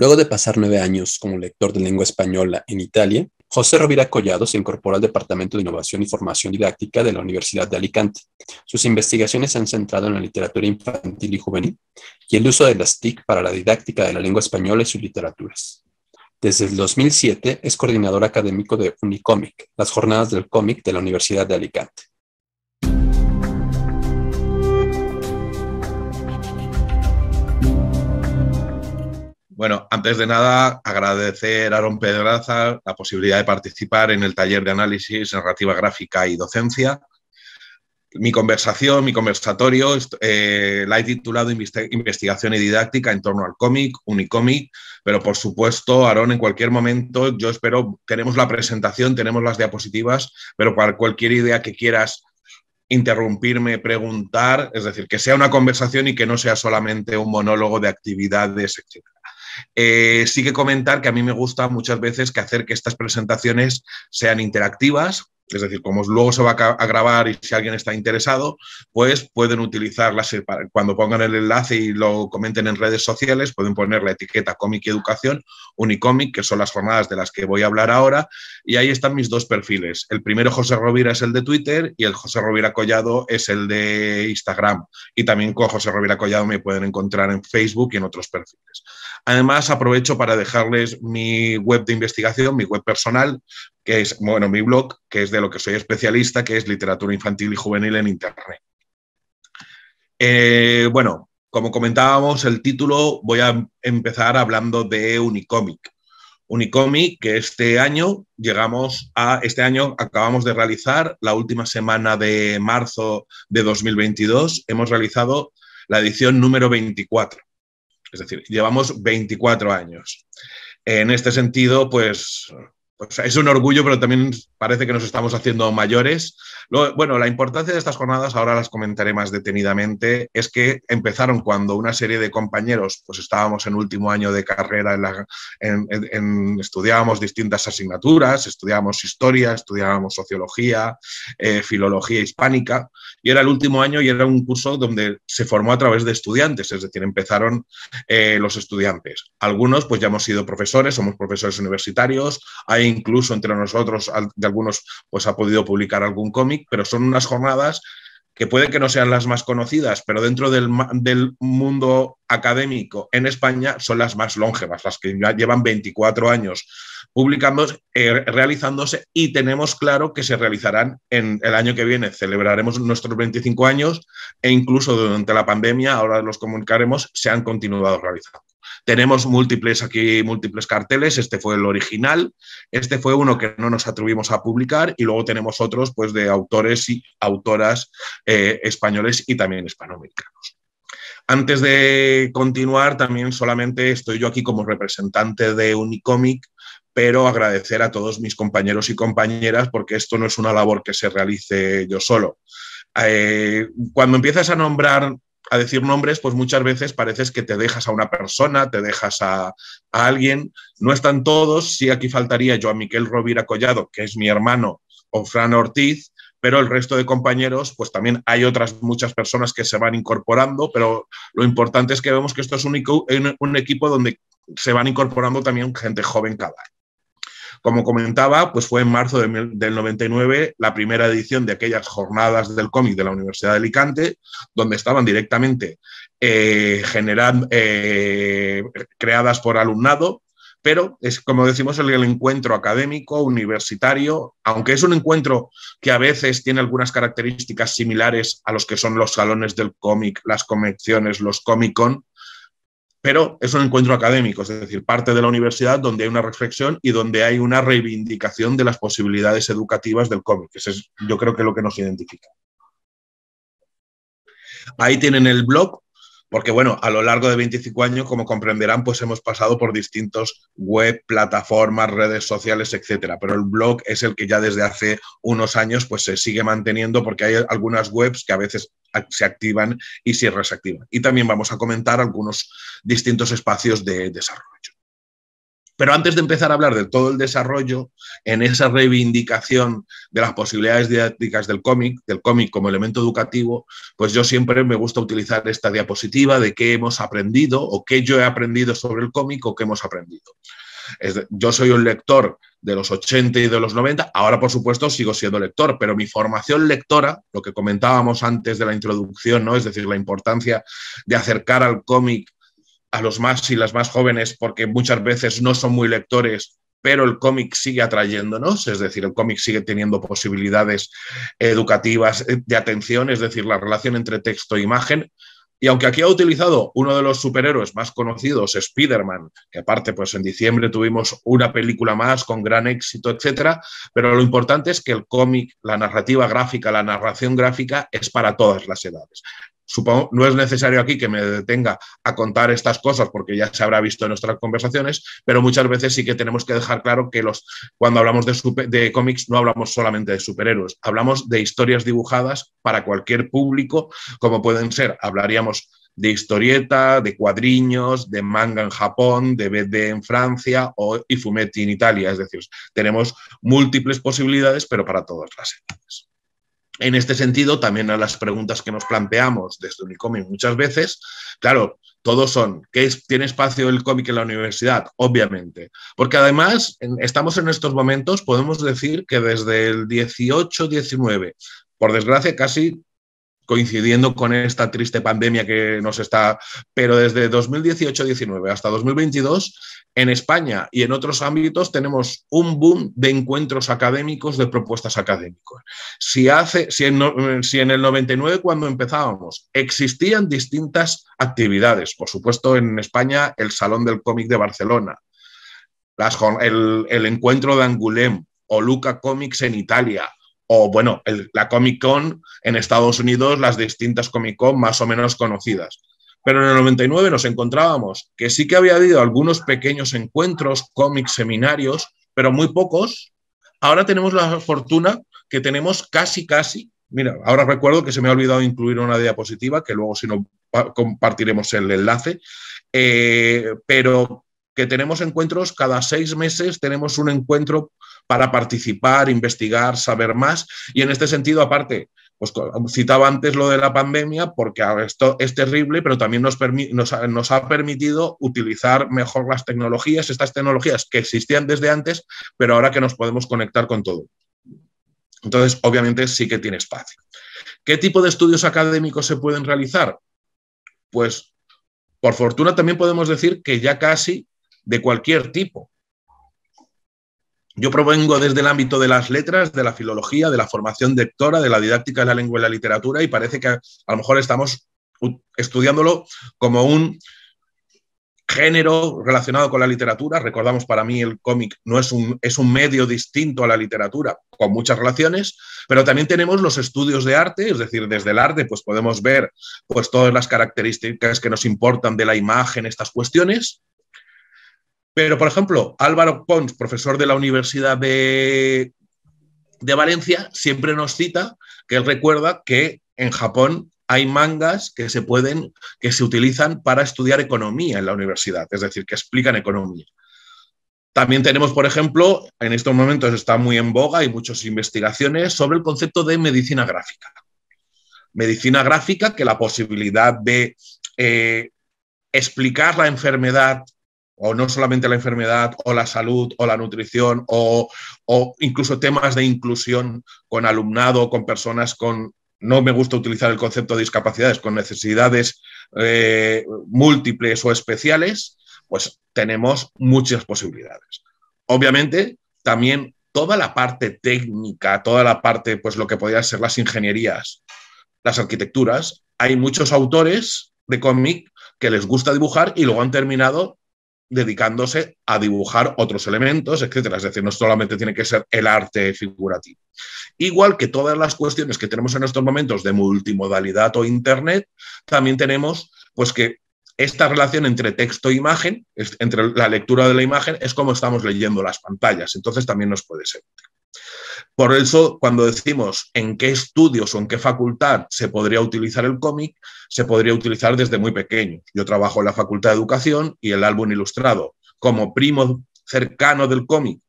Luego de pasar nueve años como lector de lengua española en Italia, José Rovira Collado se incorpora al Departamento de Innovación y Formación Didáctica de la Universidad de Alicante. Sus investigaciones se han centrado en la literatura infantil y juvenil y el uso de las TIC para la didáctica de la lengua española y sus literaturas. Desde el 2007 es coordinador académico de Unicomic, las jornadas del cómic de la Universidad de Alicante. Bueno, antes de nada, agradecer a Aaron Pedraza la posibilidad de participar en el taller de análisis, narrativa gráfica y docencia. Mi conversación, mi conversatorio, eh, la he titulado Investigación y Didáctica en torno al cómic, unicómic, pero por supuesto, Aarón, en cualquier momento, yo espero, tenemos la presentación, tenemos las diapositivas, pero para cualquier idea que quieras interrumpirme, preguntar, es decir, que sea una conversación y que no sea solamente un monólogo de actividades, etcétera. Eh, sí que comentar que a mí me gusta muchas veces que hacer que estas presentaciones sean interactivas, es decir, como luego se va a grabar y si alguien está interesado, pues pueden utilizarlas cuando pongan el enlace y lo comenten en redes sociales, pueden poner la etiqueta cómic y Educación, Unicomic, que son las jornadas de las que voy a hablar ahora, y ahí están mis dos perfiles. El primero José Rovira es el de Twitter y el José Rovira Collado es el de Instagram. Y también con José Rovira Collado me pueden encontrar en Facebook y en otros perfiles. Además, aprovecho para dejarles mi web de investigación, mi web personal, que es, bueno, mi blog, que es de lo que soy especialista, que es literatura infantil y juvenil en Internet. Eh, bueno, como comentábamos, el título voy a empezar hablando de Unicomic. Unicomic, que este año llegamos a, este año acabamos de realizar la última semana de marzo de 2022, hemos realizado la edición número 24. Es decir, llevamos 24 años. En este sentido, pues, pues es un orgullo, pero también parece que nos estamos haciendo mayores. bueno, la importancia de estas jornadas, ahora las comentaré más detenidamente, es que empezaron cuando una serie de compañeros, pues estábamos en último año de carrera, en estudiábamos distintas asignaturas, estudiábamos historia, estudiábamos sociología, eh, filología hispánica, y era el último año y era un curso donde se formó a través de estudiantes, es decir, empezaron eh, los estudiantes. Algunos pues ya hemos sido profesores, somos profesores universitarios, hay incluso entre nosotros de algunos pues ha podido publicar algún cómic, pero son unas jornadas que puede que no sean las más conocidas, pero dentro del, mundo académico en España son las más longevas, las que ya llevan 24 años publicándose, eh, realizándose y tenemos claro que se realizarán en el año que viene. Celebraremos nuestros 25 años e incluso durante la pandemia, ahora los comunicaremos, se han continuado realizando. Tenemos múltiples aquí, múltiples carteles, este fue el original, este fue uno que no nos atrevimos a publicar y luego tenemos otros pues de autores y autoras eh, españoles y también hispanoamericanos. Antes de continuar, también solamente estoy yo aquí como representante de Unicomic, pero agradecer a todos mis compañeros y compañeras porque esto no es una labor que se realice yo solo. Eh, cuando empiezas a nombrar a decir nombres, pues muchas veces pareces que te dejas a una persona, te dejas a, alguien. No están todos, sí aquí faltaría yo a Miquel Rovira Collado, que es mi hermano, o Fran Ortiz, pero el resto de compañeros, pues también hay otras muchas personas que se van incorporando, pero lo importante es que vemos que esto es un, un equipo donde se van incorporando también gente joven cada año. Como comentaba, pues fue en marzo del 99 la primera edición de aquellas jornadas del cómic de la Universidad de Alicante, donde estaban directamente eh, eh, creadas por alumnado, pero es como decimos el, el, encuentro académico, universitario, aunque es un encuentro que a veces tiene algunas características similares a los que son los salones del cómic, las convenciones, los Comic Con, pero es un encuentro académico, es decir, parte de la universidad donde hay una reflexión y donde hay una reivindicación de las posibilidades educativas del cómic. que es, yo creo que es lo que nos identifica. Ahí tienen el blog porque bueno, a lo largo de 25 años, como comprenderán, pues hemos pasado por distintos web, plataformas, redes sociales, etcétera. Pero el blog es el que ya desde hace unos años pues se sigue manteniendo porque hay algunas webs que a veces se activan y se reactivan. Y también vamos a comentar algunos distintos espacios de desarrollo. Pero antes de empezar a hablar de todo el desarrollo, en esa reivindicación de las posibilidades didácticas del cómic, del cómic como elemento educativo, pues yo siempre me gusta utilizar esta diapositiva de qué hemos aprendido o qué yo he aprendido sobre el cómic o qué hemos aprendido. Yo soy un lector de los 80 y de los 90, ahora por supuesto sigo siendo lector, pero mi formación lectora, lo que comentábamos antes de la introducción, ¿no? es decir, la importancia de acercar al cómic a los más y las más jóvenes porque muchas veces no son muy lectores, pero el cómic sigue atrayéndonos, es decir, el cómic sigue teniendo posibilidades educativas eh, de atención, es decir, la relación entre texto e imagen. Y aunque aquí ha utilizado uno de los superhéroes más conocidos, Spider-Man, que aparte pues en diciembre tuvimos una película más con gran éxito, etcétera, pero lo importante es que el cómic, la narrativa gráfica, la narración gráfica es para todas las edades no es necesario aquí que me detenga a contar estas cosas porque ya se habrá visto en nuestras conversaciones, pero muchas veces sí que tenemos que dejar claro que los, cuando hablamos de, cómics no hablamos solamente de superhéroes, hablamos de historias dibujadas para cualquier público, como pueden ser, hablaríamos de historieta, de cuadriños, de manga en Japón, de BD en Francia o y fumetti en Italia. Es decir, tenemos múltiples posibilidades, pero para todas las edades. En este sentido, también a las preguntas que nos planteamos desde Unicomic muchas veces, claro, todos son, ¿qué ¿tiene espacio el cómic en la universidad? Obviamente. Porque además, estamos en estos momentos, podemos decir que desde el 18-19, por desgracia, casi coincidiendo con esta triste pandemia que nos está, pero desde 2018-19 hasta 2022, en España y en otros ámbitos tenemos un boom de encuentros académicos, de propuestas académicas. Si, hace, si, en, el 99, cuando empezábamos, existían distintas actividades, por supuesto en España el Salón del Cómic de Barcelona, el, el encuentro de Angoulême o Luca Comics en Italia, o bueno, la Comic Con en Estados Unidos, las distintas Comic Con más o menos conocidas. Pero en el 99 nos encontrábamos que sí que había habido algunos pequeños encuentros, cómics, seminarios, pero muy pocos. Ahora tenemos la fortuna que tenemos casi, casi. Mira, ahora recuerdo que se me ha olvidado incluir una diapositiva, que luego si no compartiremos el enlace, eh, pero que tenemos encuentros, cada seis meses tenemos un encuentro para participar, investigar, saber más. Y en este sentido, aparte, pues citaba antes lo de la pandemia porque ah, esto es terrible, pero también nos, nos, ha, permitido utilizar mejor las tecnologías, estas tecnologías que existían desde antes, pero ahora que nos podemos conectar con todo. Entonces, obviamente sí que tiene espacio. ¿Qué tipo de estudios académicos se pueden realizar? Pues, por fortuna, también podemos decir que ya casi de cualquier tipo. Yo provengo desde el ámbito de las letras, de la filología, de la formación lectora, de la didáctica de la lengua y la literatura, y parece que a, lo mejor estamos estudiándolo como un género relacionado con la literatura. Recordamos, para mí el cómic no es un, es un medio distinto a la literatura, con muchas relaciones, pero también tenemos los estudios de arte, es decir, desde el arte pues podemos ver pues, todas las características que nos importan de la imagen, estas cuestiones, pero, por ejemplo, Álvaro Pons, profesor de la Universidad de, Valencia, siempre nos cita que él recuerda que en Japón hay mangas que se pueden, que se utilizan para estudiar economía en la universidad, es decir, que explican economía. También tenemos, por ejemplo, en estos momentos está muy en boga y muchas investigaciones sobre el concepto de medicina gráfica. Medicina gráfica, que la posibilidad de eh, explicar la enfermedad o no solamente la enfermedad, o la salud, o la nutrición, o, o incluso temas de inclusión con alumnado, con personas con, no me gusta utilizar el concepto de discapacidades, con necesidades eh, múltiples o especiales, pues tenemos muchas posibilidades. Obviamente, también toda la parte técnica, toda la parte, pues lo que podrían ser las ingenierías, las arquitecturas, hay muchos autores de cómic que les gusta dibujar y luego han terminado dedicándose a dibujar otros elementos, etcétera. Es decir, no solamente tiene que ser el arte figurativo. Igual que todas las cuestiones que tenemos en estos momentos de multimodalidad o internet, también tenemos pues que esta relación entre texto e imagen, entre la lectura de la imagen, es como estamos leyendo las pantallas. Entonces también nos puede ser útil. Por eso, cuando decimos en qué estudios o en qué facultad se podría utilizar el cómic, se podría utilizar desde muy pequeño. Yo trabajo en la Facultad de Educación y el álbum ilustrado, como primo cercano del cómic.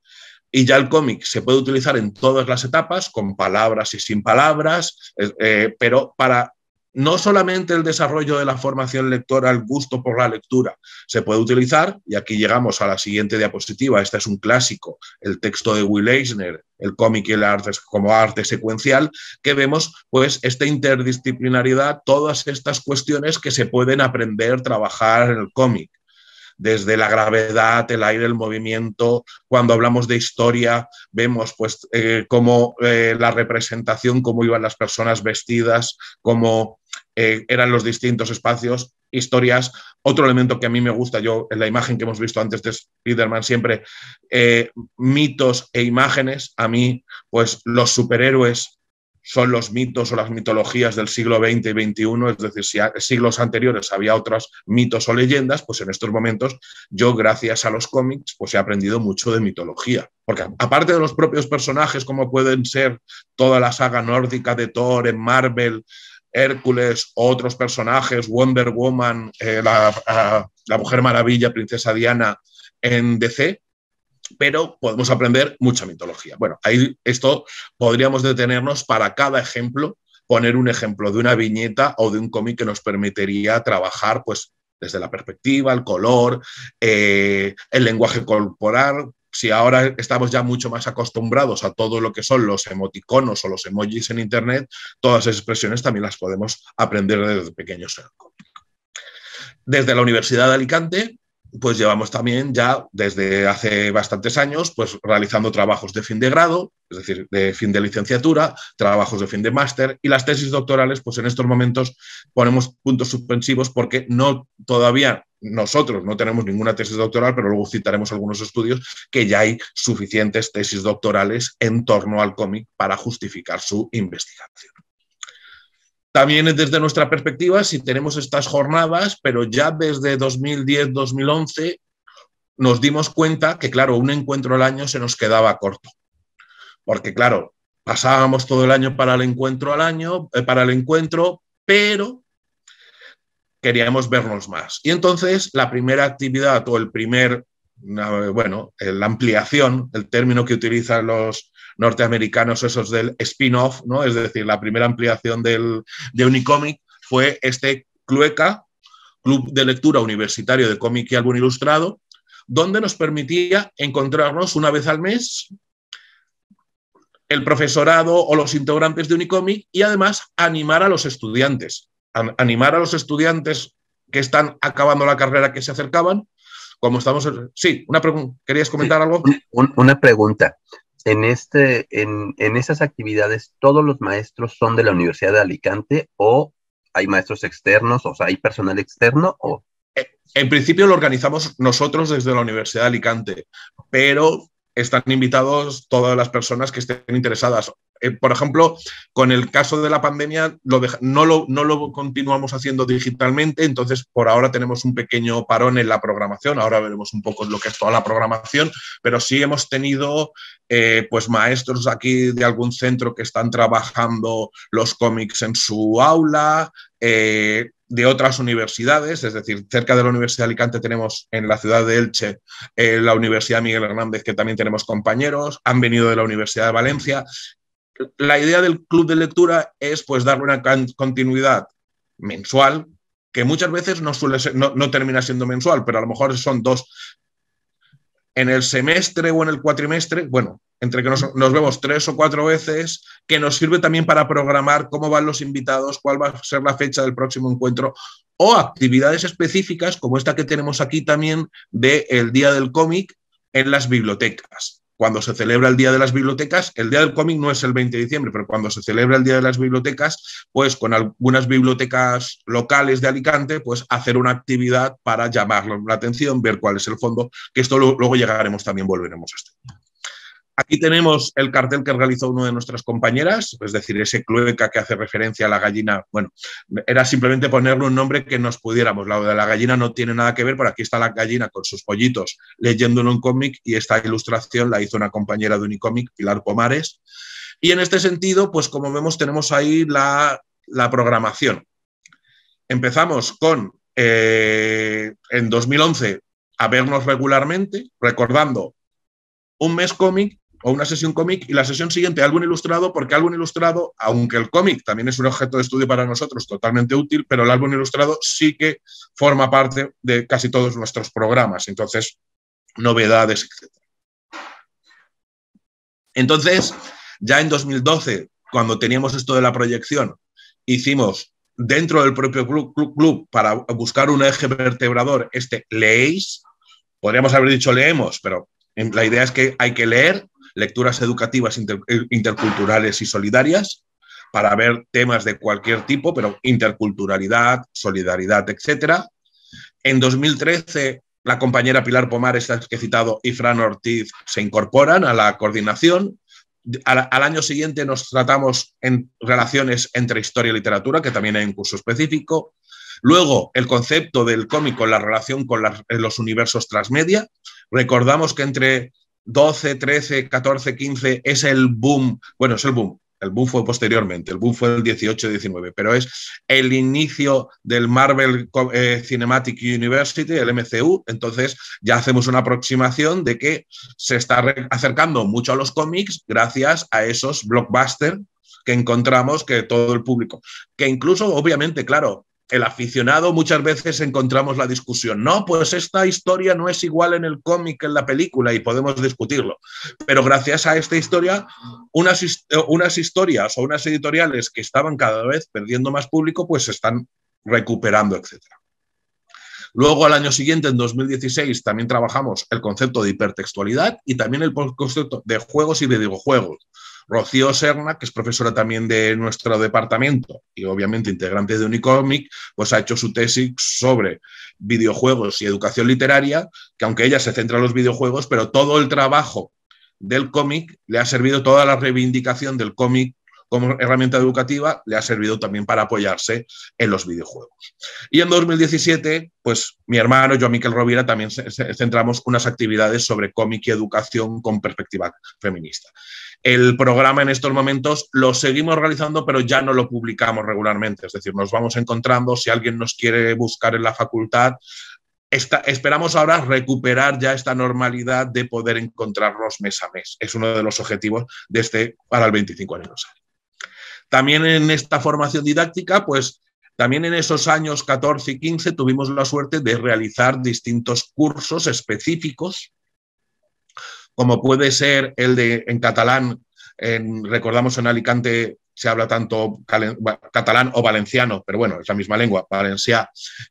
Y ya el cómic se puede utilizar en todas las etapas, con palabras y sin palabras, eh, pero para no solamente el desarrollo de la formación lectora, el gusto por la lectura, se puede utilizar, y aquí llegamos a la siguiente diapositiva, este es un clásico, el texto de Will Eisner, el cómic y el arte como arte secuencial, que vemos pues esta interdisciplinaridad, todas estas cuestiones que se pueden aprender, trabajar en el cómic desde la gravedad, el aire, el movimiento. Cuando hablamos de historia, vemos pues eh, cómo eh, la representación, cómo iban las personas vestidas, cómo eh, eran los distintos espacios, historias. Otro elemento que a mí me gusta, yo en la imagen que hemos visto antes de Spiderman, siempre, mitos e imágenes. A mí, pues los superhéroes son los mitos o las mitologías del siglo XX y XXI, es decir, si siglos anteriores había otros mitos o leyendas, pues en estos momentos yo, gracias a los cómics, pues he aprendido mucho de mitología. Porque aparte de los propios personajes, como pueden ser toda la saga nórdica de Thor en Marvel, Hércules, otros personajes, Wonder Woman, eh, la, la Mujer Maravilla, Princesa Diana en DC, pero podemos aprender mucha mitología. Bueno, ahí esto podríamos detenernos para cada ejemplo, poner un ejemplo de una viñeta o de un cómic que nos permitiría trabajar, pues, desde la perspectiva, el color, eh, el lenguaje corporal, si ahora estamos ya mucho más acostumbrados a todo lo que son los emoticonos o los emojis en Internet, todas esas expresiones también las podemos aprender desde pequeños. Desde la Universidad de Alicante pues llevamos también ya desde hace bastantes años, pues realizando trabajos de fin de grado, es decir, de fin de licenciatura, trabajos de fin de máster y las tesis doctorales, pues en estos momentos ponemos puntos suspensivos porque no todavía nosotros no tenemos ninguna tesis doctoral, pero luego citaremos algunos estudios que ya hay suficientes tesis doctorales en torno al cómic para justificar su investigación. También es desde nuestra perspectiva, si tenemos estas jornadas, pero ya desde 2010-2011 nos dimos cuenta que, claro, un encuentro al año se nos quedaba corto. Porque, claro, pasábamos todo el año para el encuentro al año, eh, para el encuentro, pero queríamos vernos más. Y entonces la primera actividad o el primer, eh, bueno, eh, la ampliación, el término que utilizan los, norteamericanos esos del spin-off, ¿no? Es decir, la primera ampliación del, de Unicomic fue este Clueca, Club de Lectura Universitario de Cómic y Álbum Ilustrado, donde nos permitía encontrarnos una vez al mes el profesorado o los integrantes de Unicomic y además animar a los estudiantes, animar a los estudiantes que están acabando la carrera que se acercaban. Como estamos. Sí, una pregunta. ¿Querías comentar algo? una pregunta en, este, en, esas actividades todos los maestros son de la Universidad de Alicante o hay maestros externos, o sea, hay personal externo o... Eh, en principio lo organizamos nosotros desde la Universidad de Alicante, pero están invitados todas las personas que estén interesadas. Eh, por ejemplo, con el caso de la pandemia, no, lo, continuamos haciendo digitalmente, entonces por ahora tenemos un pequeño parón en la programación, ahora veremos un poco lo que es toda la programación, pero sí hemos tenido eh, pues maestros aquí de algún centro que están trabajando los cómics en su aula, eh, de otras universidades, es decir, cerca de la Universidad de Alicante tenemos en la ciudad de Elche la Universidad Miguel Hernández, que también tenemos compañeros, han venido de la Universidad de Valencia la idea del club de lectura es pues darle una continuidad mensual, que muchas veces no, suele no, termina siendo mensual, pero a lo mejor son dos. En el semestre o en el cuatrimestre, bueno, entre que nos, vemos tres o cuatro veces, que nos sirve también para programar cómo van los invitados, cuál va a ser la fecha del próximo encuentro, o actividades específicas como esta que tenemos aquí también del el Día del Cómic en las bibliotecas cuando se celebra el Día de las Bibliotecas, el Día del Cómic no es el 20 de diciembre, pero cuando se celebra el Día de las Bibliotecas, pues con algunas bibliotecas locales de Alicante, pues hacer una actividad para llamar la atención, ver cuál es el fondo, que esto luego llegaremos también, volveremos a este. Aquí tenemos el cartel que realizó una de nuestras compañeras, es decir, ese clueca que hace referencia a la gallina. Bueno, era simplemente ponerle un nombre que nos pudiéramos. La de la gallina no tiene nada que ver, pero aquí está la gallina con sus pollitos leyéndolo un cómic y esta ilustración la hizo una compañera de Unicomic, Pilar Pomares. Y en este sentido, pues como vemos, tenemos ahí la, programación. Empezamos con, eh, en 2011, a vernos regularmente, recordando un mes cómic o una sesión cómic y la sesión siguiente álbum ilustrado, porque álbum ilustrado, aunque el cómic también es un objeto de estudio para nosotros totalmente útil, pero el álbum ilustrado sí que forma parte de casi todos nuestros programas, entonces novedades, etc. Entonces, ya en 2012, cuando teníamos esto de la proyección, hicimos dentro del propio club, club, club para buscar un eje vertebrador este leéis, podríamos haber dicho leemos, pero la idea es que hay que leer lecturas educativas eh, interculturales y solidarias para ver temas de cualquier tipo, pero interculturalidad, solidaridad, etc. En 2013, la compañera Pilar Pomares, que he citado, y Fran Ortiz se incorporan a la coordinación. Al, año siguiente nos tratamos en relaciones entre historia y literatura, que también hay un curso específico. Luego, el concepto del cómico, la relación con eh, los universos transmedia. Recordamos que entre 12, 13, 14, 15 es el boom, bueno, es el boom, el boom fue posteriormente, el boom fue el 18-19, pero es el inicio del Marvel eh, Cinematic University, el MCU, entonces ya hacemos una aproximación de que se está acercando mucho a los cómics gracias a esos blockbusters que encontramos que todo el público, que incluso obviamente, claro, el aficionado muchas veces encontramos la discusión, no, pues esta historia no es igual en el cómic que en la película y podemos discutirlo. Pero gracias a esta historia, unas, unas historias o unas editoriales que estaban cada vez perdiendo más público, pues se están recuperando, etc. Luego al año siguiente, en 2016, también trabajamos el concepto de hipertextualidad y también el concepto de juegos y videojuegos Rocío Serna, que es profesora también de nuestro departamento y obviamente integrante de Unicomic, pues ha hecho su tesis sobre videojuegos y educación literaria, que aunque ella se centra en los videojuegos, pero todo el trabajo del cómic le ha servido toda la reivindicación del cómic como herramienta educativa, le ha servido también para apoyarse en los videojuegos. Y en 2017, pues mi hermano, yo, Miquel Rovira, también centramos unas actividades sobre cómic y educación con perspectiva feminista. El programa en estos momentos lo seguimos realizando, pero ya no lo publicamos regularmente, es decir, nos vamos encontrando, si alguien nos quiere buscar en la facultad, esperamos ahora recuperar ya esta normalidad de poder encontrarnos mes a mes. Es uno de los objetivos de este para el 25 aniversario. También en esta formación didáctica, pues también en esos años 14 y 15 tuvimos la suerte de realizar distintos cursos específicos, como puede ser el de en catalán, recordamos en Alicante se habla tanto catalán o valenciano, pero bueno, es la misma lengua, valencia,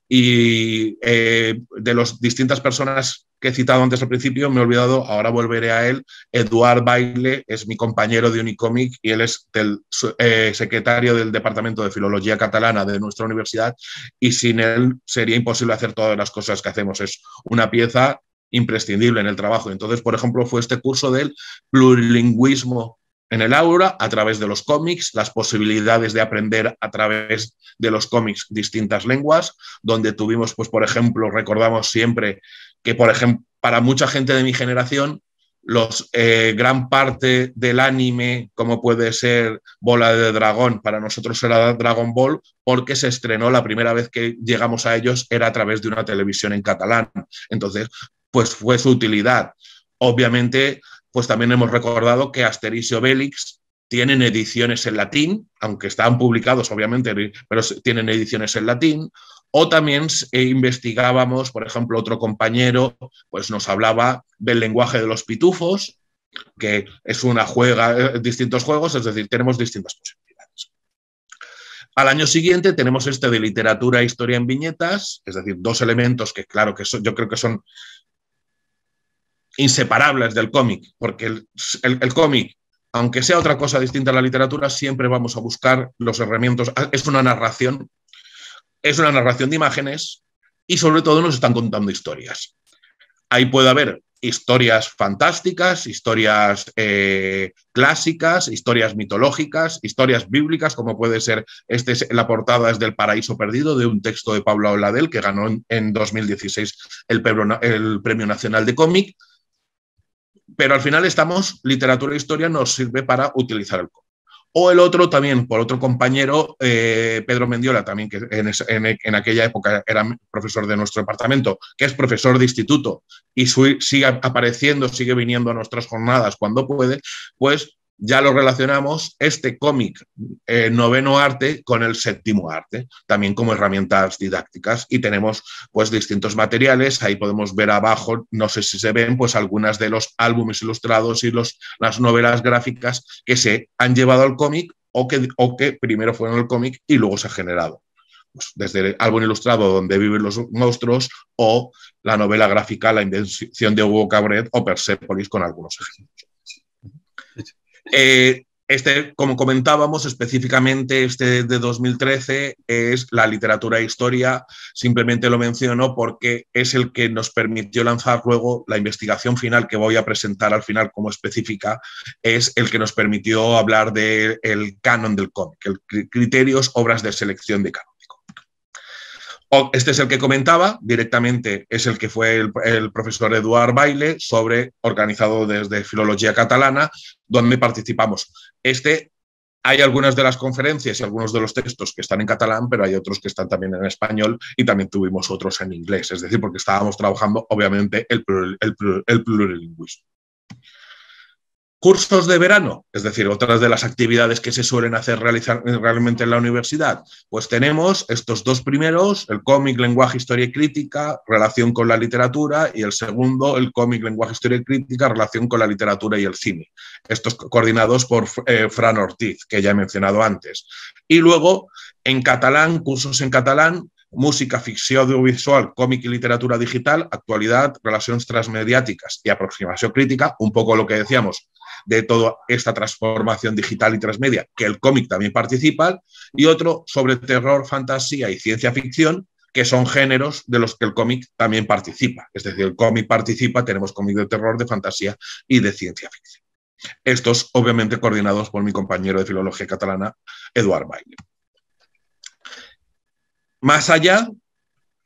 y eh, de las distintas personas que he citado antes al principio, me he olvidado, ahora volveré a él. Eduard Baile es mi compañero de Unicomic y él es el eh, secretario del Departamento de Filología Catalana de nuestra universidad y sin él sería imposible hacer todas las cosas que hacemos. Es una pieza imprescindible en el trabajo. Entonces, por ejemplo, fue este curso del plurilingüismo en el aura a través de los cómics, las posibilidades de aprender a través de los cómics distintas lenguas, donde tuvimos, pues, por ejemplo, recordamos siempre que, por ejemplo, para mucha gente de mi generación, los, eh, gran parte del anime, como puede ser Bola de Dragón, para nosotros era Dragon Ball, porque se estrenó la primera vez que llegamos a ellos era a través de una televisión en catalán. Entonces, pues fue su utilidad. Obviamente, pues también hemos recordado que Asterix y Obelix tienen ediciones en latín, aunque están publicados obviamente, pero tienen ediciones en latín. O también eh, investigábamos, por ejemplo, otro compañero pues nos hablaba del lenguaje de los pitufos, que es una juega, eh, distintos juegos, es decir, tenemos distintas posibilidades. Al año siguiente tenemos este de literatura e historia en viñetas, es decir, dos elementos que claro que yo creo que son inseparables del cómic, porque el, cómic, aunque sea otra cosa distinta a la literatura, siempre vamos a buscar los herramientas. Ah, es una narración, es una narración de imágenes y sobre todo nos están contando historias. Ahí puede haber historias fantásticas, historias eh, clásicas, historias mitológicas, historias bíblicas, como puede ser este la portada es del Paraíso Perdido, de un texto de Pablo Auladel, que ganó en, 2016 el Premio Nacional de Cómic pero al final estamos, literatura e historia nos sirve para utilizar el código. O el otro también, por otro compañero, eh, Pedro Mendiola, también, que en, aquella época era profesor de nuestro departamento, que es profesor de instituto y sigue apareciendo, sigue viniendo a nuestras jornadas cuando puede, pues ya lo relacionamos este cómic eh, noveno arte con el séptimo arte, también como herramientas didácticas. Y tenemos pues distintos materiales, ahí podemos ver abajo, no sé si se ven, pues algunas de los álbumes ilustrados y los, las novelas gráficas que se han llevado al cómic o que, que primero fueron al cómic y luego se ha generado. Pues, desde el álbum ilustrado donde viven los monstruos o la novela gráfica La invención de Hugo Cabret o Persepolis con algunos ejemplos. Eh, este, como comentábamos, específicamente este de 2013 es la literatura e historia. Simplemente lo menciono porque es el que nos permitió lanzar luego la investigación final que voy a presentar al final como específica. Es el que nos permitió hablar del el canon del cómic, el criterios, obras de selección de canon. Este es el que comentaba, directamente es el que fue el, profesor Eduard Baile, sobre, organizado desde Filología Catalana, donde participamos. Este, hay algunas de las conferencias y algunos de los textos que están en catalán, pero hay otros que están también en español y también tuvimos otros en inglés, es decir, porque estábamos trabajando, obviamente, el plurilingüismo. Cursos de verano, es decir, otras de las actividades que se suelen hacer realizar realmente en la universidad, pues tenemos estos dos primeros, el cómic, lenguaje, historia y crítica, relación con la literatura, y el segundo, el cómic, lenguaje, historia y crítica, relación con la literatura y el cine. Estos coordinados por eh, Fran Ortiz, que ya he mencionado antes. Y luego, en catalán, cursos en catalán, música, ficción audiovisual, cómic y literatura digital, actualidad, relaciones transmediáticas y aproximación crítica, un poco lo que decíamos, de toda esta transformación digital y transmedia, que el cómic también participa, y otro sobre terror, fantasía y ciencia ficción, que son géneros de los que el cómic también participa. Es decir, el cómic participa, tenemos cómic de terror, de fantasía y de ciencia ficción. Estos, obviamente, coordinados por mi compañero de filología catalana, Eduard Baile. Más allá,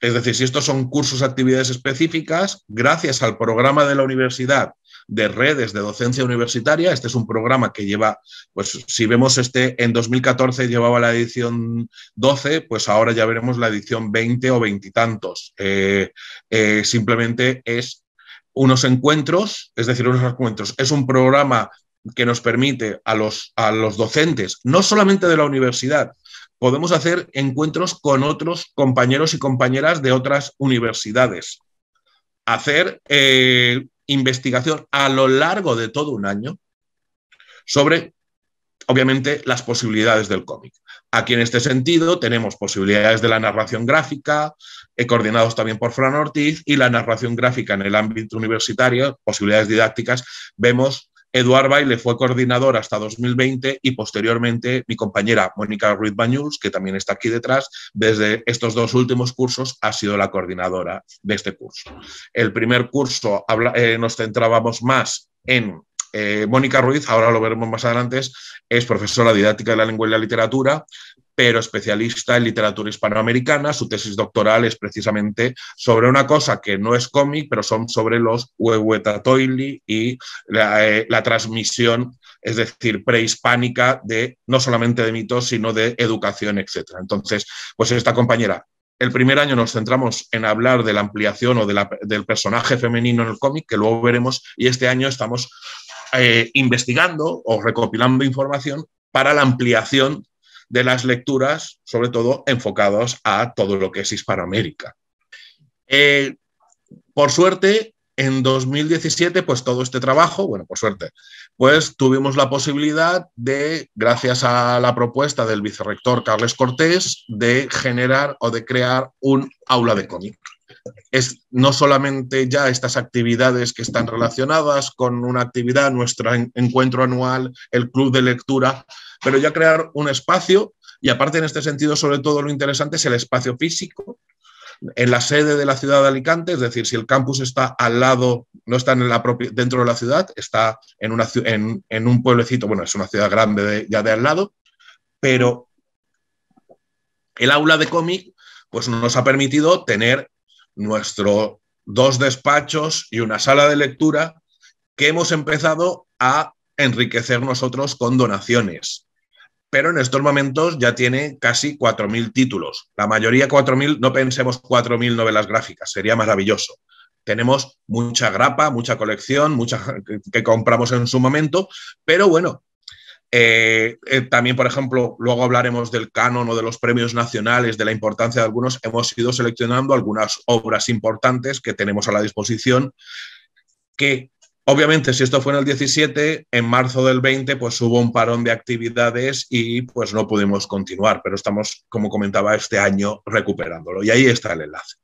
es decir, si estos son cursos, actividades específicas, gracias al programa de la universidad de redes de docencia universitaria. Este es un programa que lleva, pues si vemos este, en 2014 llevaba la edición 12, pues ahora ya veremos la edición 20 o veintitantos. Eh, eh, simplemente es unos encuentros, es decir, unos encuentros. Es un programa que nos permite a los, los docentes, no solamente de la universidad, podemos hacer encuentros con otros compañeros y compañeras de otras universidades. Hacer eh, investigación a lo largo de todo un año sobre, obviamente, las posibilidades del cómic. Aquí en este sentido tenemos posibilidades de la narración gráfica, eh, coordinados también por Fran Ortiz, y la narración gráfica en el ámbito universitario, posibilidades didácticas, vemos Eduard Baile fue coordinador hasta 2020 y posteriormente mi compañera Mónica Ruiz Bañuls, que también está aquí detrás, desde estos dos últimos cursos ha sido la coordinadora de este curso. El primer curso eh, nos centrábamos más en eh, Mónica Ruiz, ahora lo veremos más adelante, es profesora didáctica de la lengua y la literatura, pero especialista en literatura hispanoamericana. Su tesis doctoral es precisamente sobre una cosa que no es cómic, pero son sobre los huehuetatoili y la, eh, transmisión, es decir, prehispánica de no solamente de mitos, sino de educación, etc. Entonces, pues esta compañera el primer año nos centramos en hablar de la ampliación o del personaje femenino en el cómic, que luego veremos, y este año estamos eh, investigando o recopilando información para la ampliación de las lecturas, sobre todo enfocados a todo lo que es Hispanoamérica. Eh, por suerte, en 2017, pues todo este trabajo, bueno, por suerte, pues tuvimos la posibilidad de, gracias a la propuesta del vicerrector Carles Cortés, de generar o de crear un aula de cómic. Es no solamente ya estas actividades que están relacionadas con una actividad, nuestro encuentro anual, el club de lectura, pero ya crear un espacio, y aparte en este sentido, sobre todo lo interesante es el espacio físico, en la sede de la ciudad de Alicante, es decir, si el campus está al lado, no está en la dentro de la ciudad, está en, en, un pueblecito, bueno, es una ciudad grande ya de al lado, pero el aula de cómic pues nos ha permitido tener nuestros dos despachos y una sala de lectura que hemos empezado a enriquecer nosotros con donaciones pero en estos momentos ya tiene casi 4.000 títulos. La mayoría 4.000, no pensemos 4.000 novelas gráficas, sería maravilloso. Tenemos mucha grapa, mucha colección, mucha que compramos en su momento, pero bueno, eh, eh, también, por ejemplo, luego hablaremos del canon o de los premios nacionales, de la importancia de algunos. Hemos ido seleccionando algunas obras importantes que tenemos a la disposición que Obviamente, si esto fue en el 17, en marzo del 20, pues hubo un parón de actividades y pues no pudimos continuar, pero estamos, como comentaba, este año recuperándolo. Y ahí está el enlace.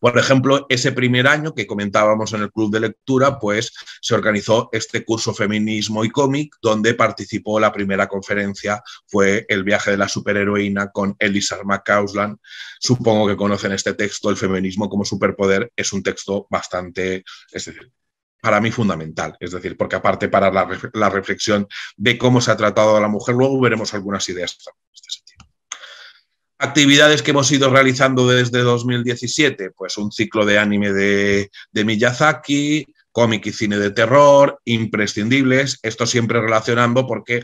Por ejemplo, ese primer año que comentábamos en el club de lectura, pues se organizó este curso Feminismo y cómic, donde participó la primera conferencia, fue El viaje de la superheroína con Elisa McCausland. Supongo que conocen este texto, El feminismo como superpoder, es un texto bastante, para mí fundamental. Es decir, porque aparte para la, reflexión de cómo se ha tratado a la mujer, luego veremos algunas ideas este Actividades que hemos ido realizando desde 2017, pues un ciclo de anime de, de Miyazaki, cómic y cine de terror, imprescindibles, esto siempre relacionando porque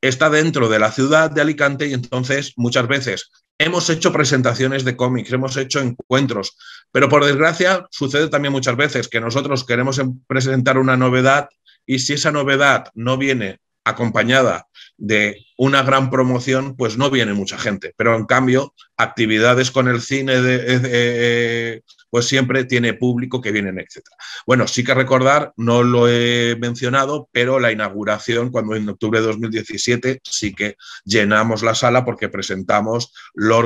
está dentro de la ciudad de Alicante y entonces muchas veces hemos hecho presentaciones de cómics, hemos hecho encuentros, pero por desgracia sucede también muchas veces que nosotros queremos em, presentar una novedad y si esa novedad no viene acompañada de una gran promoción, pues no viene mucha gente. Pero en cambio, actividades con el cine de, eh, eh, pues siempre tiene público que vienen, etc. Bueno, sí que recordar, no lo he mencionado, pero la inauguración, cuando en octubre de 2017, sí que llenamos la sala porque presentamos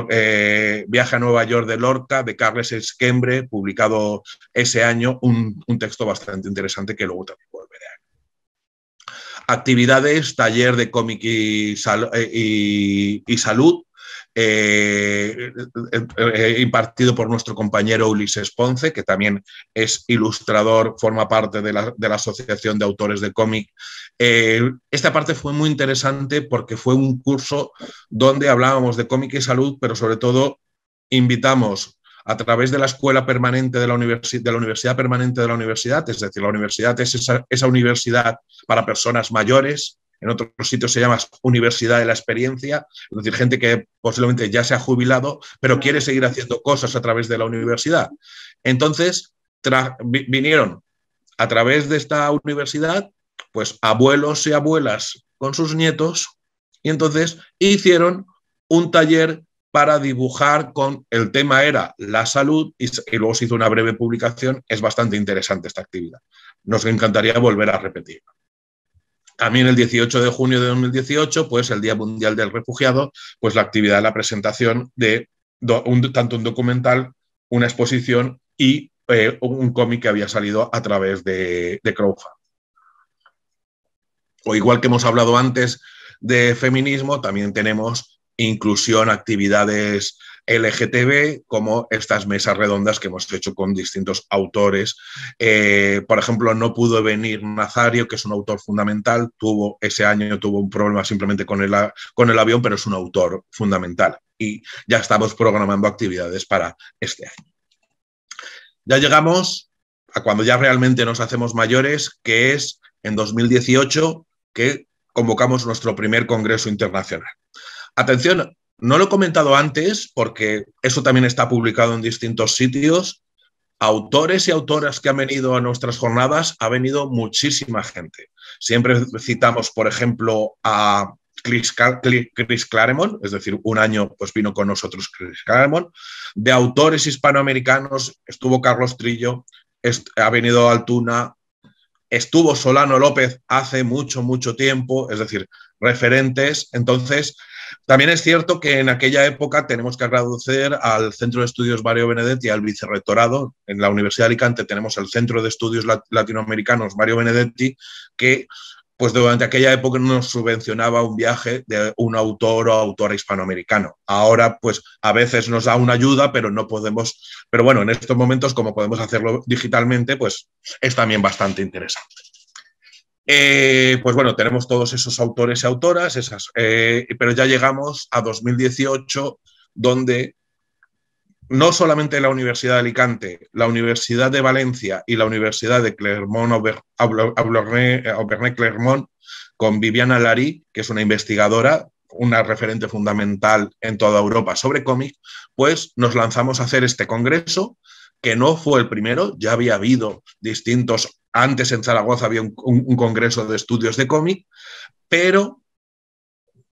eh, Viaje a Nueva York de Lorca, de Carles Esquembre, publicado ese año, un, texto bastante interesante que luego también volveré a actividades, taller de cómic y, eh, salud, eh, eh, eh, impartido por nuestro compañero Ulises Ponce, que también es ilustrador, forma parte de la, Asociación de Autores de Cómic. esta parte fue muy interesante porque fue un curso donde hablábamos de cómic y salud, pero sobre todo invitamos a través de la escuela permanente de la, de la, universidad permanente de la universidad, es decir, la universidad es esa universidad para personas mayores, en otros sitios se llama Universidad de la Experiencia, es decir, gente que posiblemente ya se ha jubilado, pero quiere seguir haciendo cosas a través de la universidad. Entonces, vinieron a través de esta universidad, pues abuelos y abuelas con sus nietos, y entonces hicieron un taller para dibujar con el tema era la salud y, luego se hizo una breve publicación. Es bastante interesante esta actividad. Nos encantaría volver a repetirla. También el 18 de junio de 2018, pues el Día Mundial del Refugiado, pues la actividad de la presentación de tanto un documental, una exposición y eh, un cómic que había salido a través de, de O igual que hemos hablado antes de feminismo, también tenemos inclusión, actividades LGTB, como estas mesas redondas que hemos hecho con distintos autores. Eh, por ejemplo, no pudo venir Nazario, que es un autor fundamental, tuvo ese año tuvo un problema simplemente con con el avión, pero es un autor fundamental. Y ya estamos programando actividades para este año. Ya llegamos a cuando ya realmente nos hacemos mayores, que es en 2018, que convocamos nuestro primer Congreso Internacional. Atención no lo he comentado antes porque eso también está publicado en distintos sitios. Autores y autoras que han venido a nuestras jornadas, ha venido muchísima gente. Siempre citamos, por ejemplo, a Chris, Claremont, es decir, un año pues vino con nosotros Chris Claremont. De autores hispanoamericanos estuvo Carlos Trillo, ha venido Altuna, estuvo Solano López hace mucho, mucho tiempo, es decir, referentes. Entonces, también es cierto que en aquella época tenemos que agradecer al Centro de Estudios Mario Benedetti y al Vicerrectorado. En la Universidad de Alicante tenemos el Centro de Estudios Latinoamericanos Mario Benedetti, que pues durante aquella época nos subvencionaba un viaje de un autor o autora hispanoamericano. Ahora, pues a veces nos da una ayuda, pero no podemos, pero bueno, en estos momentos, como podemos hacerlo digitalmente, pues es también bastante interesante. Eh, pues bueno, tenemos todos esos autores y autoras, esas, eh, pero ya llegamos a 2018, donde no solamente la Universidad de Alicante, la Universidad de Valencia y la Universidad de Clermont-Auvergne-Clermont, eh, con Viviana Lari, que es una investigadora, una referente fundamental en toda Europa sobre cómic, pues nos lanzamos a hacer este congreso, que no fue el primero, ya había habido distintos antes en Zaragoza había un, congreso de estudios de cómic, pero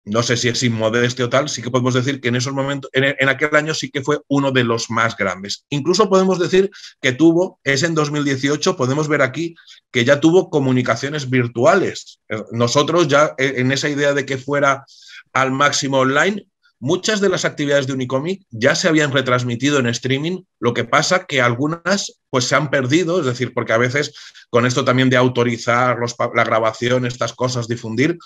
no sé si es inmodestia o tal, sí que podemos decir que en esos momentos, en, en, aquel año sí que fue uno de los más grandes. Incluso podemos decir que tuvo, es en 2018, podemos ver aquí que ya tuvo comunicaciones virtuales. Eh, nosotros ya eh, en esa idea de que fuera al máximo online, Muchas de las actividades de Unicomic ya se habían retransmitido en streaming, lo que pasa que algunas pues se han perdido, es decir, porque a veces con esto también de autorizar la grabación, estas cosas, difundir,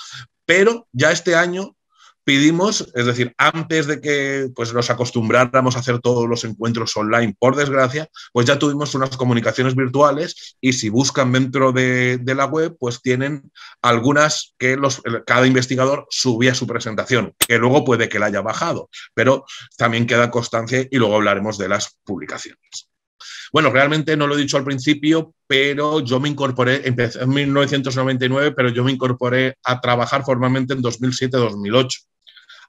pero ya este año Pidimos, es decir, antes de que pues, nos acostumbráramos a hacer todos los encuentros online, por desgracia, pues ya tuvimos unas comunicaciones virtuales y si buscan dentro de, de la web, pues tienen algunas que los, cada investigador subía su presentación, que luego puede que la haya bajado, pero también queda constancia y luego hablaremos de las publicaciones. Bueno, realmente no lo he dicho al principio, pero yo me incorporé, empecé en 1999, pero yo me incorporé a trabajar formalmente en 2007-2008.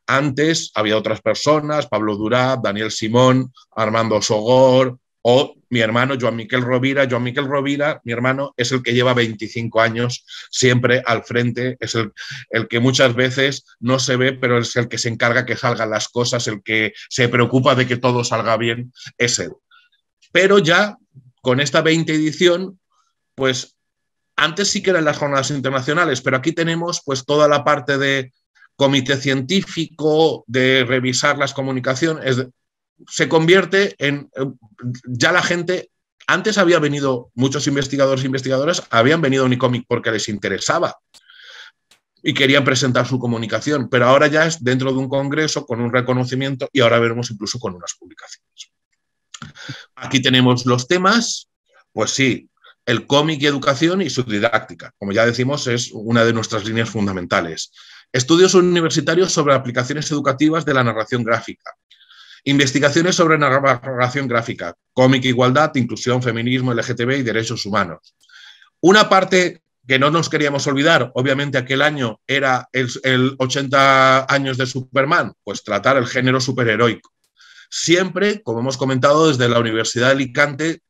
Antes había otras personas, Pablo Durá, Daniel Simón, Armando Sogor o mi hermano Joan Miquel Rovira. Joan Miquel Rovira, mi hermano, es el que lleva 25 años siempre al frente, es el, el, que muchas veces no se ve, pero es el que se encarga que salgan las cosas, el que se preocupa de que todo salga bien, es él. Pero ya con esta 20 edición, pues antes sí que eran las jornadas internacionales, pero aquí tenemos pues toda la parte de comité científico, de revisar las comunicaciones, se convierte en, eh, ya la gente, antes había venido muchos investigadores e investigadoras, habían venido a Unicomic porque les interesaba y querían presentar su comunicación, pero ahora ya es dentro de un congreso con un reconocimiento y ahora veremos incluso con unas publicaciones. Aquí tenemos los temas, pues sí, el cómic y educación y su didáctica. Como ya decimos, es una de nuestras líneas fundamentales. Estudios universitarios sobre aplicaciones educativas de la narración gráfica. Investigaciones sobre narración gráfica, cómic, e igualdad, inclusión, feminismo, LGTB y derechos humanos. Una parte que no nos queríamos olvidar, obviamente aquel año era el, el 80 años de Superman, pues tratar el género superheroico siempre, como hemos comentado, desde la Universidad de Alicante,